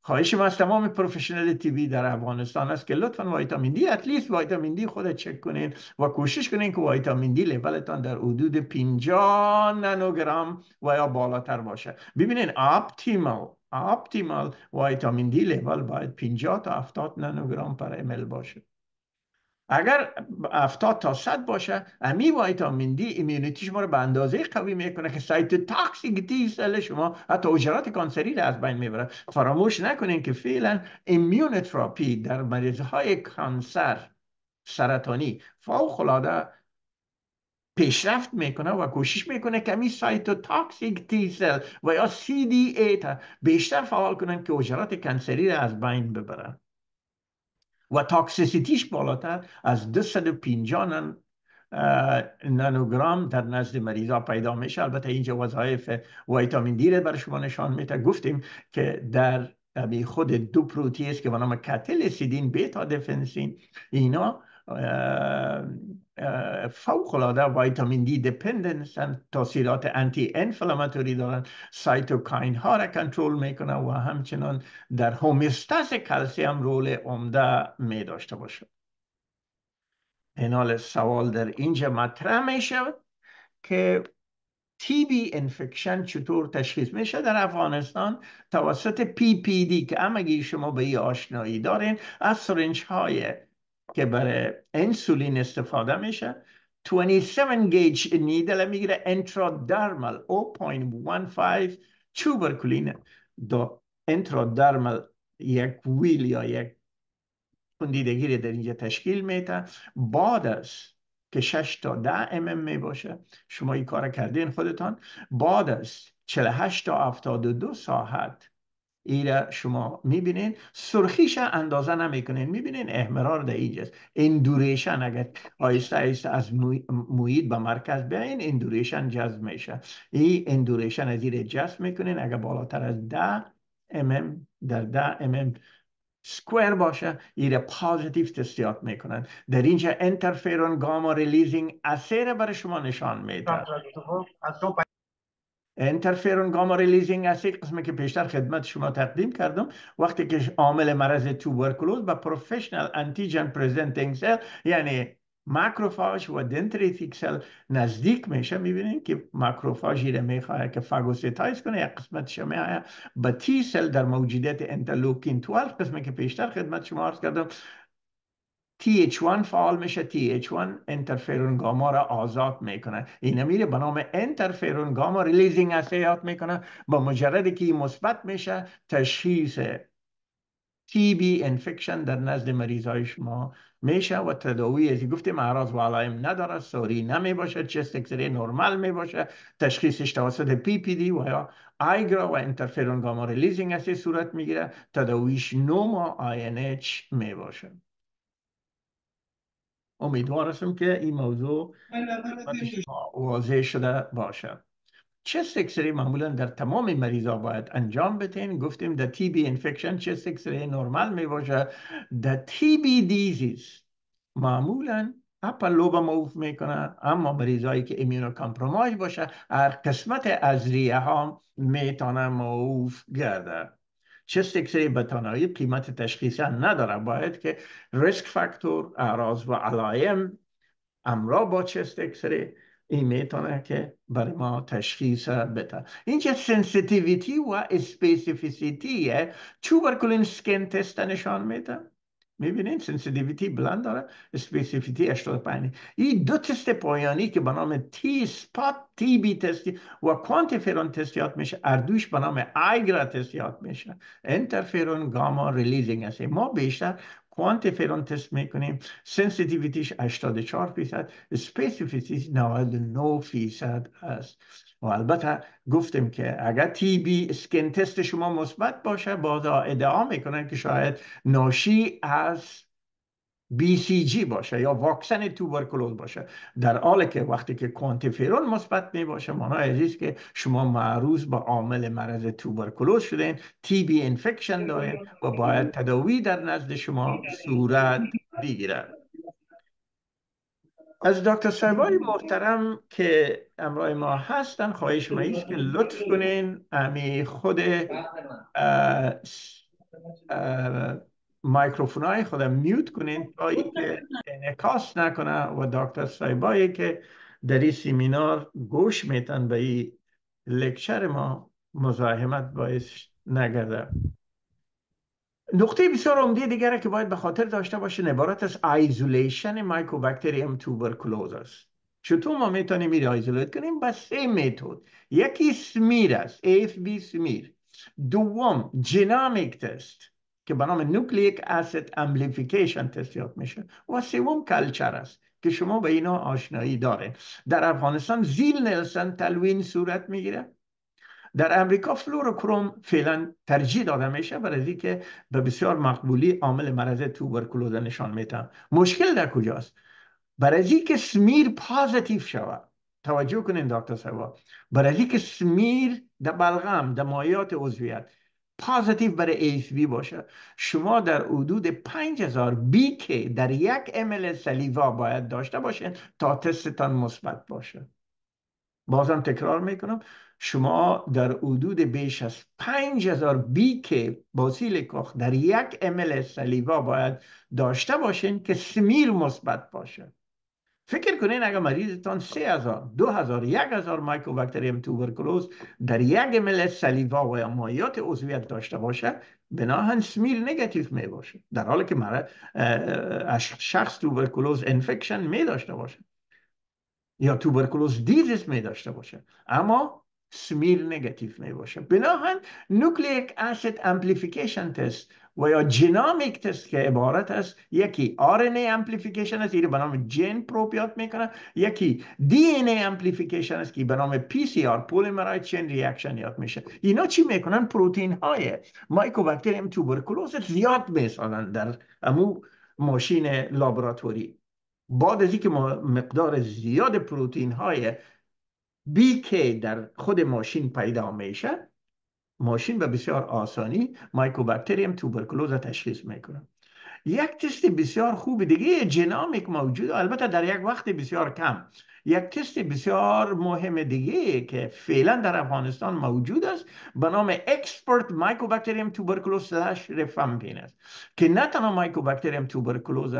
Speaker 1: ما از تمام پروفشنل تیبی در افغانستان است که لطفا وایتامین دی اتلیست وایتامین دی خود چک کنین و کوشش کنین که وایتامین دی لولتان در حدود 50 نانوگرام و یا بالاتر باشه ببینین اپتیمال اپتیمال وایتامین دی لول باید 50 تا 70 نانوگرام پر امل باشه اگر 70 تا 100 باشه امی ویتامین دی ایمیونیتی شما رو به اندازه قوی میکنه که سایت تاکسیک سل شما حتی حجرات کانسری رو از بین میبره فراموش نکنین که فعلا ایمیونتراپی در مریض های کانسر سرطانی فوق العاده پیشرفت میکنه و کوشش میکنه که سایتو تاکسیک تی سل و یا سی دی ای تا بیشتر فعال کنن که اجرات کانسری را از بین ببرن و تاکسیسیتیش بالاتر از 250 نانوگرام در نزد مریضا پیدا میشه البته اینجا وظایف ویتامین دی رو بر شما نشان میده گفتیم که در خود دو پروتیز که به نام کتل سیدین بیتا دفنسین اینا فوقلاده ویتامین دی دپندنسن تاثیرات انتی انفلاماتوری دارن سایتوکاین ها را کنترل میکنن و همچنان در هومیستاز کلسیم رول عمده می داشته باشه اینال سوال در اینجا مطرح می شود که تی بی انفکشن چطور تشخیص میشه در افغانستان توسط پی پی دی که همگی شما به این آشنایی دارین از سرنج های که برای انسولین استفاده میشه 27 گیج نیدل میگیره انترادرمل 0.15 چوبرکولین دو انترادرمل یک ویل یا یک کندیدگی در اینجا تشکیل میده بعد از که 6 تا 10 ام می باشه شما این کار کردین خودتان بعد از 48 تا 72 ساعت ایره شما میبینین سرخیش اندازه نمیکنین میبینین احمرار در اینجاست این دوریشن اگر آیسته آیسته از موید به مرکز بیاین این دوریشن جذب میشه این اندوریشن از ایره جذب میکنین اگر بالاتر از ده امم در ده امم سکویر باشه ایره پازیتیو تستیات میکنن در اینجا انترفیرون گاما ریلیزینگ اثیره برای شما نشان میده بله، بله. خب، انترفیرون گاما ریلیزینگ اسید قسمی که پیشتر خدمت شما تقدیم کردم وقتی که عامل مرض توبرکلوز با پروفشنال انتیجن پریزنتینگ سل یعنی ماکروفاژ و دنتریتیک سل نزدیک میشه میبینید که ماکروفاژ رو میخواه که فاگوسیتایز کنه یک قسمت شما با تی سل در موجودیت انترلوکین 12 قسمی که پیشتر خدمت شما عرض کردم TH1 فعال میشه TH1 انترفیرون گاما را آزاد میکنه این میره به نام انترفیرون گاما ریلیزینگ اسیات میکنه با مجرد که مثبت میشه تشخیص تی بی انفکشن در نزد مریض های میشه و تداوی ازی گفتیم اعراض و علائم نداره سوری نمی باشه چست اکسری نرمال می باشه تشخیصش توسط پی پی دی و یا آیگرا و انترفیرون گاما ریلیزینگ اسی صورت میگیره تداویش نوما آی ان اچ می باشه هستم که این موضوع واضح شده باشه چه سکسری معمولا در تمام مریضا باید انجام بتین گفتیم در تی بی انفکشن چه سکسری نرمال می باشه در تی بی دیزیز معمولا اپا معوف موف میکنه اما مریضایی که ایمیونو کامپرومایز باشه هر قسمت از ریه ها میتونه موف گرده چست به تنهایی قیمت تشخیصی نداره باید که ریسک فاکتور اعراض و علائم امرا با چست اکسری این میتونه که برای ما تشخیص بده اینجا سنسیتیویتی و اسپیسیفیسیتیه توبرکولین سکن تست نشان میده میبینین سنسیتیویتی بلند داره اسپسیفیتی 85 این دو تست پایانی که به نام تی سپات تی بی تستی و کوانتیفرون تستیات میشه اردوش به نام آیگرا تستیات میشه انترفرون گاما ریلیزینگ هست ما بیشتر کوانتیفرون تست میکنیم سنسیتیویتیش چار فیصد اسپسیفیتیش نو فیصد است و البته گفتیم که اگر تی بی تست شما مثبت باشه بازا ادعا میکنن که شاید ناشی از سی جی باشه یا واکسن توبرکلوز باشه در حالی که وقتی که کوانتیفیرون مثبت می باشه معنای عزیز که شما معروض به عامل مرض توبرکلوز شدین تی بی انفکشن دارین و باید تداوی در نزد شما صورت بگیرد از دکتر سربای محترم که امرای ما هستن خواهش میش که لطف کنین امی خود مایکروفون های خود میوت کنین تا که نکاس نکنه و دکتر سایبایی که در این سیمینار گوش میتن به این لکچر ما مزاحمت باعث نگرده نقطه بسیار عمده دیگره که باید به خاطر داشته باشین عبارت از آیزولیشن مایکوبکتریم توبرکلوز است چطور ما میتونیم این ایزولیت کنیم با سه متد یکی سمیر است اف بی سمیر دوم جنامیک تست که به نام نوکلیک اسید امپلیفیکیشن تست یاد میشه و سوم کلچر است که شما به اینا آشنایی داره در افغانستان زیل نلسن تلوین صورت میگیره در امریکا فلوروکروم فعلا ترجیح داده میشه برای که به بسیار مقبولی عامل مرض توبرکلوز نشان میتن مشکل در کجاست برای که سمیر پازیتیو شود توجه کنین دکتر سوا برای که سمیر در بلغم در مایات عضویت پازیتیو برای ایس بی باشه شما در حدود 5000 بی که در یک امل سلیوا باید داشته باشین تا تستتان مثبت باشه بازم تکرار میکنم شما در حدود بیش از 5000 که باسیل کاخ در یک امل سلیوا باید داشته باشین که سمیر مثبت باشه فکر کنین اگر مریضتان 3000 2000 1000 مایکوباکتریم توبرکلوز در یک امل سلیوا و مایات عضویت داشته باشه بناهن سمیر نگتیف می باشه در حالی که شخص توبرکلوز انفکشن می داشته باشه یا توبرکولوز دیرس می داشته باشه اما سمیر نگتیف می باشه بناهن نوکلیک اسید امپلیفیکیشن تست و یا جنامیک تست که عبارت است یکی یعنی آر ان امپلیفیکیشن است به نام جن پروپیات میکنه یکی دی ان امپلیفیکیشن است که به نام پی سی آر پولیمرایت چین ریاکشن یاد میشه اینا چی میکنن پروتین های مایکوباکتریم توبرکلوز زیاد میسازن در امو ماشین لابراتوری بعد از اینکه ما مقدار زیاد پروتین های BK در خود ماشین پیدا میشه ماشین به بسیار آسانی مایکوبکتریم توبرکلوز تشخیص میکنه یک تست بسیار خوب دیگه جنامیک موجود البته در یک وقت بسیار کم یک تست بسیار مهم دیگه که فعلا در افغانستان موجود است به نام اکسپرت مایکوبکتریم توبرکلوز رفمپین است که نه تنها مایکوبکتریم توبرکلوز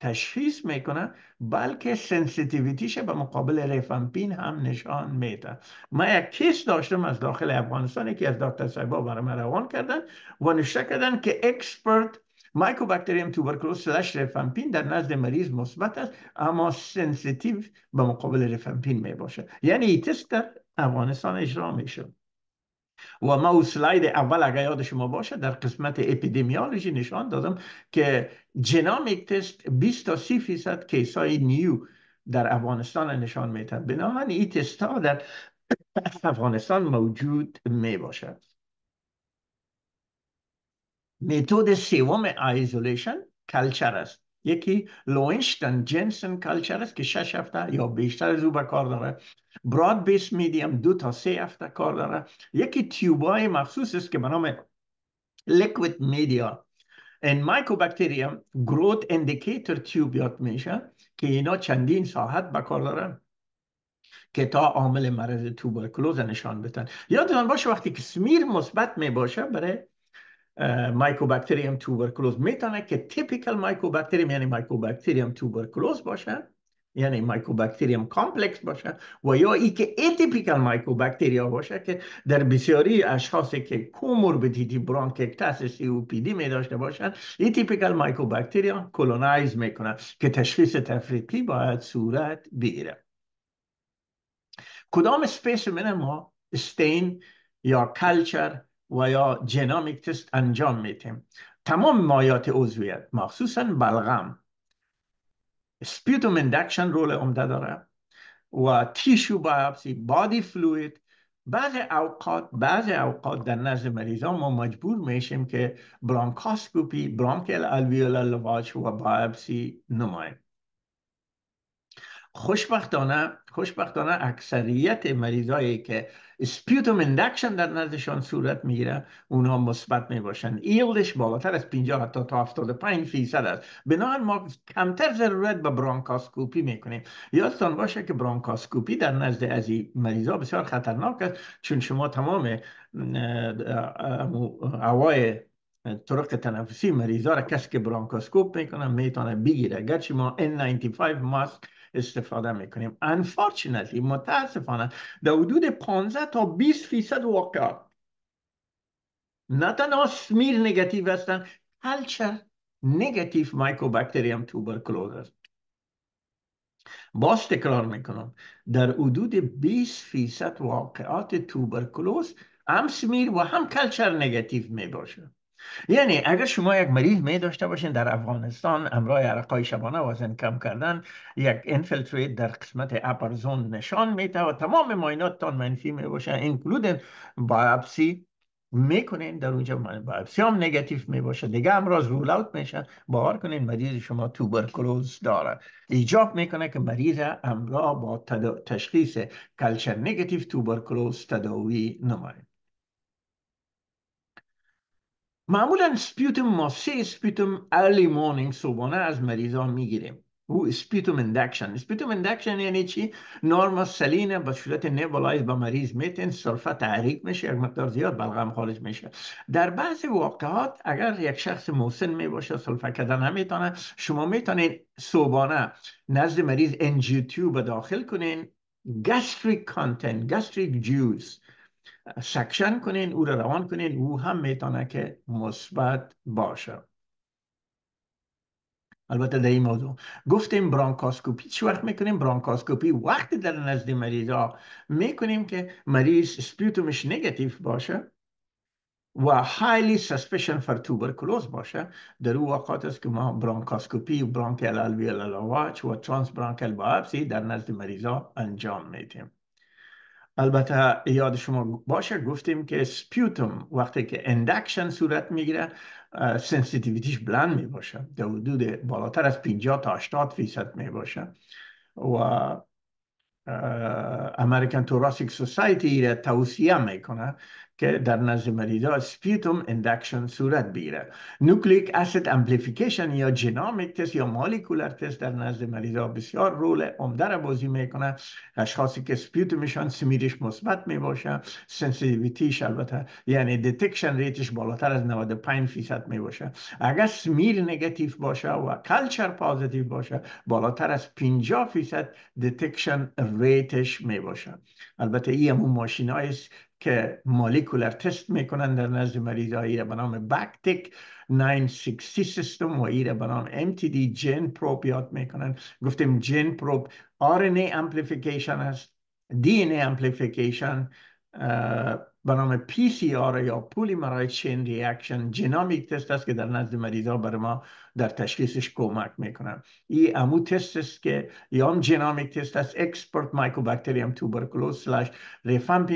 Speaker 1: تشخیص میکنه بلکه سنسیتیویتیش به مقابل ریفمپین هم نشان میده ما یک کیس داشتم از داخل افغانستان که از دکتر سایبا برای روان کردن و نشته کردن که اکسپرت مایکوبکتریم توبرکلوز سلش ریفمپین در نزد مریض مثبت است اما سنسیتیو به مقابل ریفمپین می باشه یعنی تست در افغانستان اجرا میشه و ما او سلاید اول اگر یاد شما باشه در قسمت اپیدمیولوژی نشان دادم که جنامیک تست 20 تا 30 فیصد های نیو در افغانستان نشان میتن بنابراین این تست ها در افغانستان موجود می باشد متد سوم آیزولیشن کلچر است یکی لوینشتن جنسن کلچر است که شش هفته یا بیشتر از او به کار داره براد بیس میدیم دو تا سه هفته کار داره یکی تیوبای مخصوص است که به نام لیکوید میدیا این بکتریم گروت اندیکیتر تیوب یاد میشه که اینا چندین ساعت به کار داره که تا عامل مرض توبرکلوز نشان بتن یادتان باشه وقتی که سمیر مثبت می باشه برای مایکوبکتریم توبرکلوز میتونه که تیپیکل مایکوبکتریم یعنی مایکوبکتریم توبرکلوز باشه یعنی مایکوبکتریم کامپلکس باشه و یا ای که اتیپیکل مایکوبکتریا باشه که در بسیاری اشخاصی که کوموربیدیتی برانککتس سی او پی دی می داشته باشن اتیپیکل مایکوبکتریا کلونایز میکنن که تشخیص تفریقی باید صورت بگیره کدام من ما استین یا کلچر و یا جنامیک تست انجام میتیم تمام مایات عضویت مخصوصا بلغم سپیوتوم اندکشن رول عمده داره و تیشو بایپسی بادی فلوید بعض اوقات بعض اوقات در نزد مریضان ما مجبور میشیم که برانکاسکوپی برانکل الویولا لواج و بایپسی نماییم خوشبختانه خوشبختانه اکثریت مریضایی که سپیوتوم اندکشن در نزدشان صورت میگیره اونها مثبت میباشن ایلدش بالاتر از 50 تا تا 75 فیصد است بنابراین ما کمتر ضرورت به برانکاسکوپی میکنیم یادتان باشه که برانکاسکوپی در نزد از این مریضا بسیار خطرناک است چون شما تمام هوای طرق تنفسی مریضا را کسی که برانکوسکوپ میکنن میتونه بگیره گرچه ما N95 ماسک استفاده میکنیم unfortunately متاسفانه در حدود 15 تا 20 فیصد واقعات نه تنها سمیر نگتیو هستن کلچر نگتیو مایکوبکتریم توبرکلوز است باز تکرار میکنم در حدود 20 فیصد واقعات توبرکلوز هم سمیر و هم کلچر نگتیو میباشه یعنی اگر شما یک مریض می داشته باشین در افغانستان امرای عرقای شبانه وزن کم کردن یک انفلتریت در قسمت اپر زون نشان میده و تمام ماینات تان منفی می باشه با بایپسی میکنین در اونجا بایپسی هم نگتیف می باشه دیگه امراض رول اوت میشه باور کنین مریض شما توبرکلوز داره ایجاب میکنه که مریض امراض با تشخیص کلچر نگتیف توبرکلوز تداوی نماید معمولا سپیوتم ما سه سپیوتم ارلی مورنینگ صبحانه از مریضان میگیریم او سپیتوم اندکشن سپیتوم اندکشن یعنی چی نورما سلینه با صورت نبولایز به مریض میتین سلفه تحریک میشه یک مقدار زیاد بلغم خارج میشه در بعضی واقعات اگر یک شخص موسن میباشه سلفه کردن نمیتونه شما میتونید صبحانه نزد مریض انجیوتیو به داخل کنین گاستریک کانتنت گاستریک جوز سکشن کنین او را روان کنین او هم میتونه که مثبت باشه البته در این موضوع گفتیم برانکاسکوپی چی وقت میکنیم برانکاسکوپی وقتی در نزد مریضا میکنیم که مریض سپیوتومش نگتیف باشه و هایلی سسپیشن فر توبرکلوز باشه در او وقت است که ما برانکاسکوپی و برانکل الویل الواج و ترانس برانکل بایپسی در نزد مریضا انجام میدیم البته یاد شما باشه گفتیم که سپیوتوم وقتی که اندکشن صورت میگیره سنسیتیویتیش بلند میباشه در حدود بالاتر از 50 تا 80 فیصد می و امریکن توراسیک سوسایتی را توصیه میکنه که در نزد مریضا سپیوتوم اندکشن صورت بگیره نوکلیک اسید امپلیفیکیشن یا جنامیک تست یا مالیکولر تست در نزد مریضا بسیار رول عمده را بازی میکنه اشخاصی که سپیوتومشان سمیرش مثبت میباشه سنسیتیویتیش البته یعنی دتکشن ریتش بالاتر از 95 فیصد میباشه اگر سمیر نگاتیو باشه و کلچر پازیتیو باشه بالاتر از 50 فیصد دتکشن ریتش میباشه البته این همون ماشین که مالیکولر تست میکنن در نزد مریض را به نام بکتیک 960 سیستم و ایره به نام MTD جن پروب یاد میکنن گفتیم جن پروب RNA امپلیفیکیشن هست DNA امپلیفیکیشن به نام آر یا پولیمرایز چین ریاکشن جنامیک تست است که در نزد مریضا بر ما در تشخیصش کمک میکنن این امو تست است که یا هم جنامیک تست است اکسپرت Mycobacterium توبرکلوز سلاش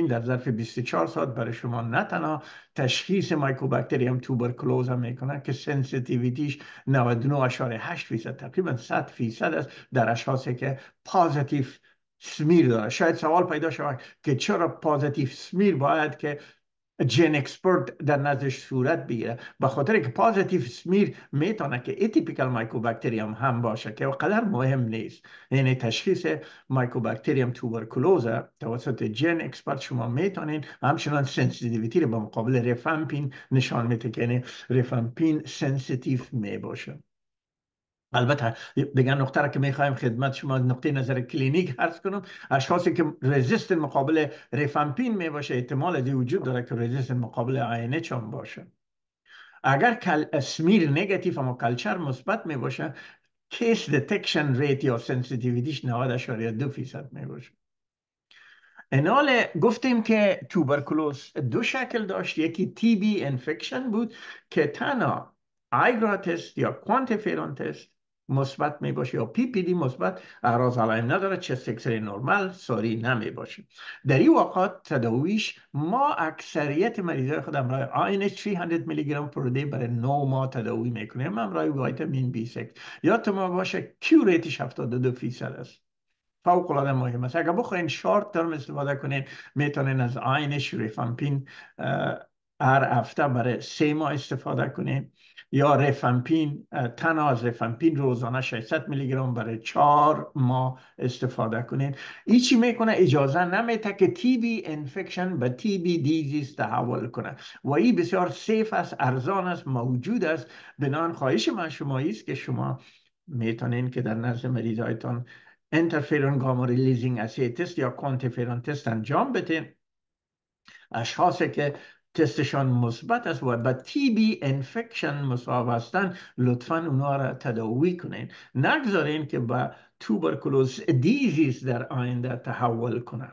Speaker 1: در ظرف 24 ساعت برای شما نه تنها تشخیص مایکو توبرکلوز هم میکنن که سنسیتیویتیش 99.8 فیصد تقریبا 100 فیصد است در اشخاصی که پازیتیف سمیر داره شاید سوال پیدا شود که چرا پازیتیو سمیر باید که جن اکسپرت در نزدش صورت بگیره بخاطر که پازیتیو سمیر میتونه که مایکو بکتریم هم باشه که قدر مهم نیست یعنی تشخیص مایکوبکتریم توبرکلوز توسط جن اکسپرت شما میتونین همچنان سنسیتیویتی رو به مقابل رفمپین نشان میده که یعنی رفامپین سنسیتیو میباشه البته دیگر نقطه را که میخوایم خدمت شما از نقطه نظر کلینیک عرض کنم اشخاصی که رزیست مقابل ریفامپین می باشه احتمال دی وجود داره که رزیست مقابل آینه چون باشه اگر کل اسمیر نگتیف اما کلچر مثبت می باشه کیس دتکشن ریت یا سنسیتیویتیش دو فیصد می باشه انال گفتیم که توبرکلوز دو شکل داشت یکی تی بی انفکشن بود که تنها آیگرا یا کوانتیفیرون تست مثبت می باشه یا پی پی دی مثبت اعراض علائم نداره چه سکسر نرمال ساری نمی باشه در این وقت تداویش ما اکثریت مریضای خود امرای آین 300 میلی گرم پرودی برای نو ما تداوی میکنیم امرای ویتامین بی 6 یا ما باشه کیو 72 فیصد است فوق العاده مهم است اگر بخواین شارت ترم استفاده کنین میتونین از آینش شریفامپین هر هفته برای سه ماه استفاده کنین یا رفمپین تنها از رفمپین روزانه 600 میلی گرم برای چهار ماه استفاده کنید. ایچی میکنه اجازه نمیده که تی بی انفکشن به تی بی دیزیز تحول کنه و ای بسیار سیف است ارزان است موجود است بنان خواهش من شما است که شما میتونین که در نزد مریضایتان انترفیرون گاما ریلیزینگ اسید تست یا کانتفیرون تست انجام بتین اشخاصی که تستشان مثبت است و به تیبی انفکشن مصاب هستند لطفا اونا را تداوی کنین نگذارین که به توبرکلوز دیزیز در آینده تحول کنه.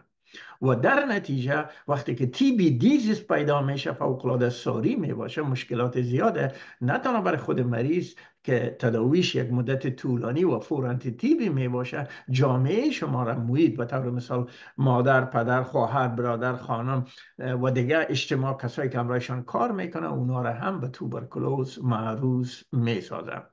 Speaker 1: و در نتیجه وقتی که تیبی دیزیز پیدا میشه فوقلاده ساری میباشه مشکلات زیاده نه تنها بر خود مریض که تداویش یک مدت طولانی و فورانتیتیبی می باشه جامعه شما را موید به طور مثال مادر پدر خواهر برادر خانم و دیگر اجتماع کسایی که امرایشان کار میکنه اونا را هم به توبرکلوز معروض میسازن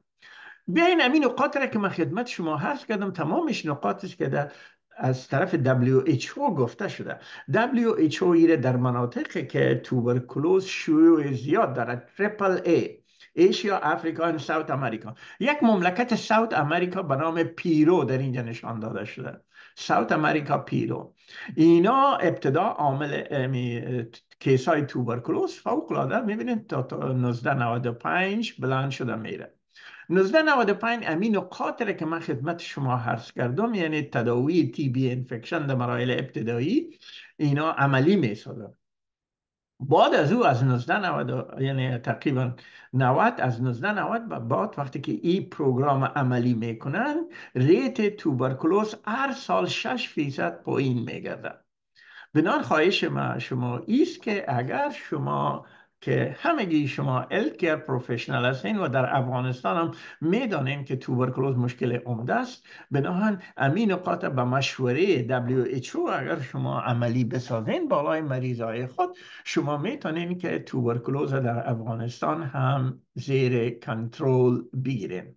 Speaker 1: بیاین امین نقاط را که من خدمت شما هست کردم تمامش نقاطش که در از طرف WHO گفته شده WHO ایره در مناطقی که توبرکلوز شیوع زیاد دارد تریپل ای ایشیا افریقا ساوت امریکا یک مملکت ساوت امریکا به نام پیرو در اینجا نشان داده شده ساوت امریکا پیرو اینا ابتدا عامل کیس های توبرکلوز فوق العاده میبینید تا 1995 بلند شده میره 1995 امین و قاطره که من خدمت شما حرس کردم یعنی تداوی تی بی انفکشن در مراحل ابتدایی اینا عملی می بعد از او از 1990 یعنی تقریبا 90 از 1990 و بعد وقتی که این پروگرام عملی میکنن ریت توبرکلوز هر سال 6 فیصد پایین میگردن بنان خواهش ما شما ایست که اگر شما که همگی شما الکر پروفشنال هستین و در افغانستان هم میدانین که توبرکلوز مشکل عمده است بناهن امین نقاط به مشوره WHO اگر شما عملی بسازین بالای مریضای خود شما میتونین که توبرکلوز در افغانستان هم زیر کنترل بگیرین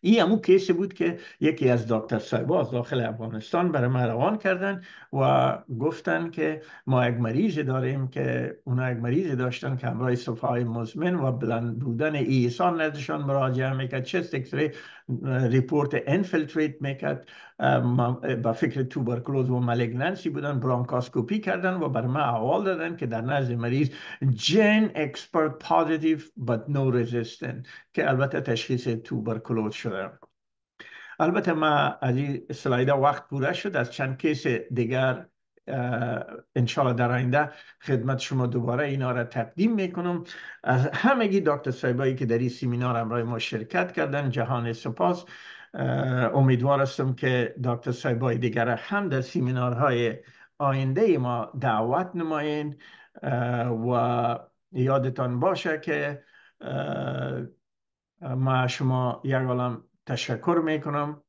Speaker 1: این همون کیس بود که یکی از دکتر سایبا از داخل افغانستان برای ما روان کردن و گفتن که ما یک مریض داریم که اونا یک مریض داشتن که همراه صفحه های مزمن و بلند بودن ایسان نزدشان مراجعه میکرد چه اکسری ریپورت انفلتریت میکرد با فکر توبرکلوز و ملگننسی بودن برانکاسکوپی کردن و بر ما احوال دادن که در نزد مریض جن اکسپرت پازیتیف but نو رزیستن که البته تشخیص توبرکلوز شده البته ما از این سلایده وقت پوره شد از چند کیس دیگر انشالله در آینده خدمت شما دوباره اینا را تقدیم میکنم از همگی دکتر سایبایی که در این سیمینار همراه ما شرکت کردن جهان سپاس امیدوار هستم که دکتر سایبای دیگر هم در سیمینارهای آینده ما دعوت نمایند و یادتان باشه که ما شما یک عالم تشکر میکنم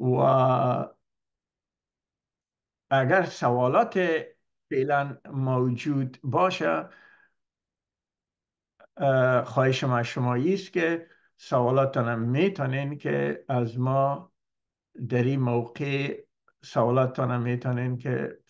Speaker 1: و اگر سوالات فعلا موجود باشه خواهش ما شما است که سوالاتان میتونین که از ما در این موقع سوالاتان میتونین که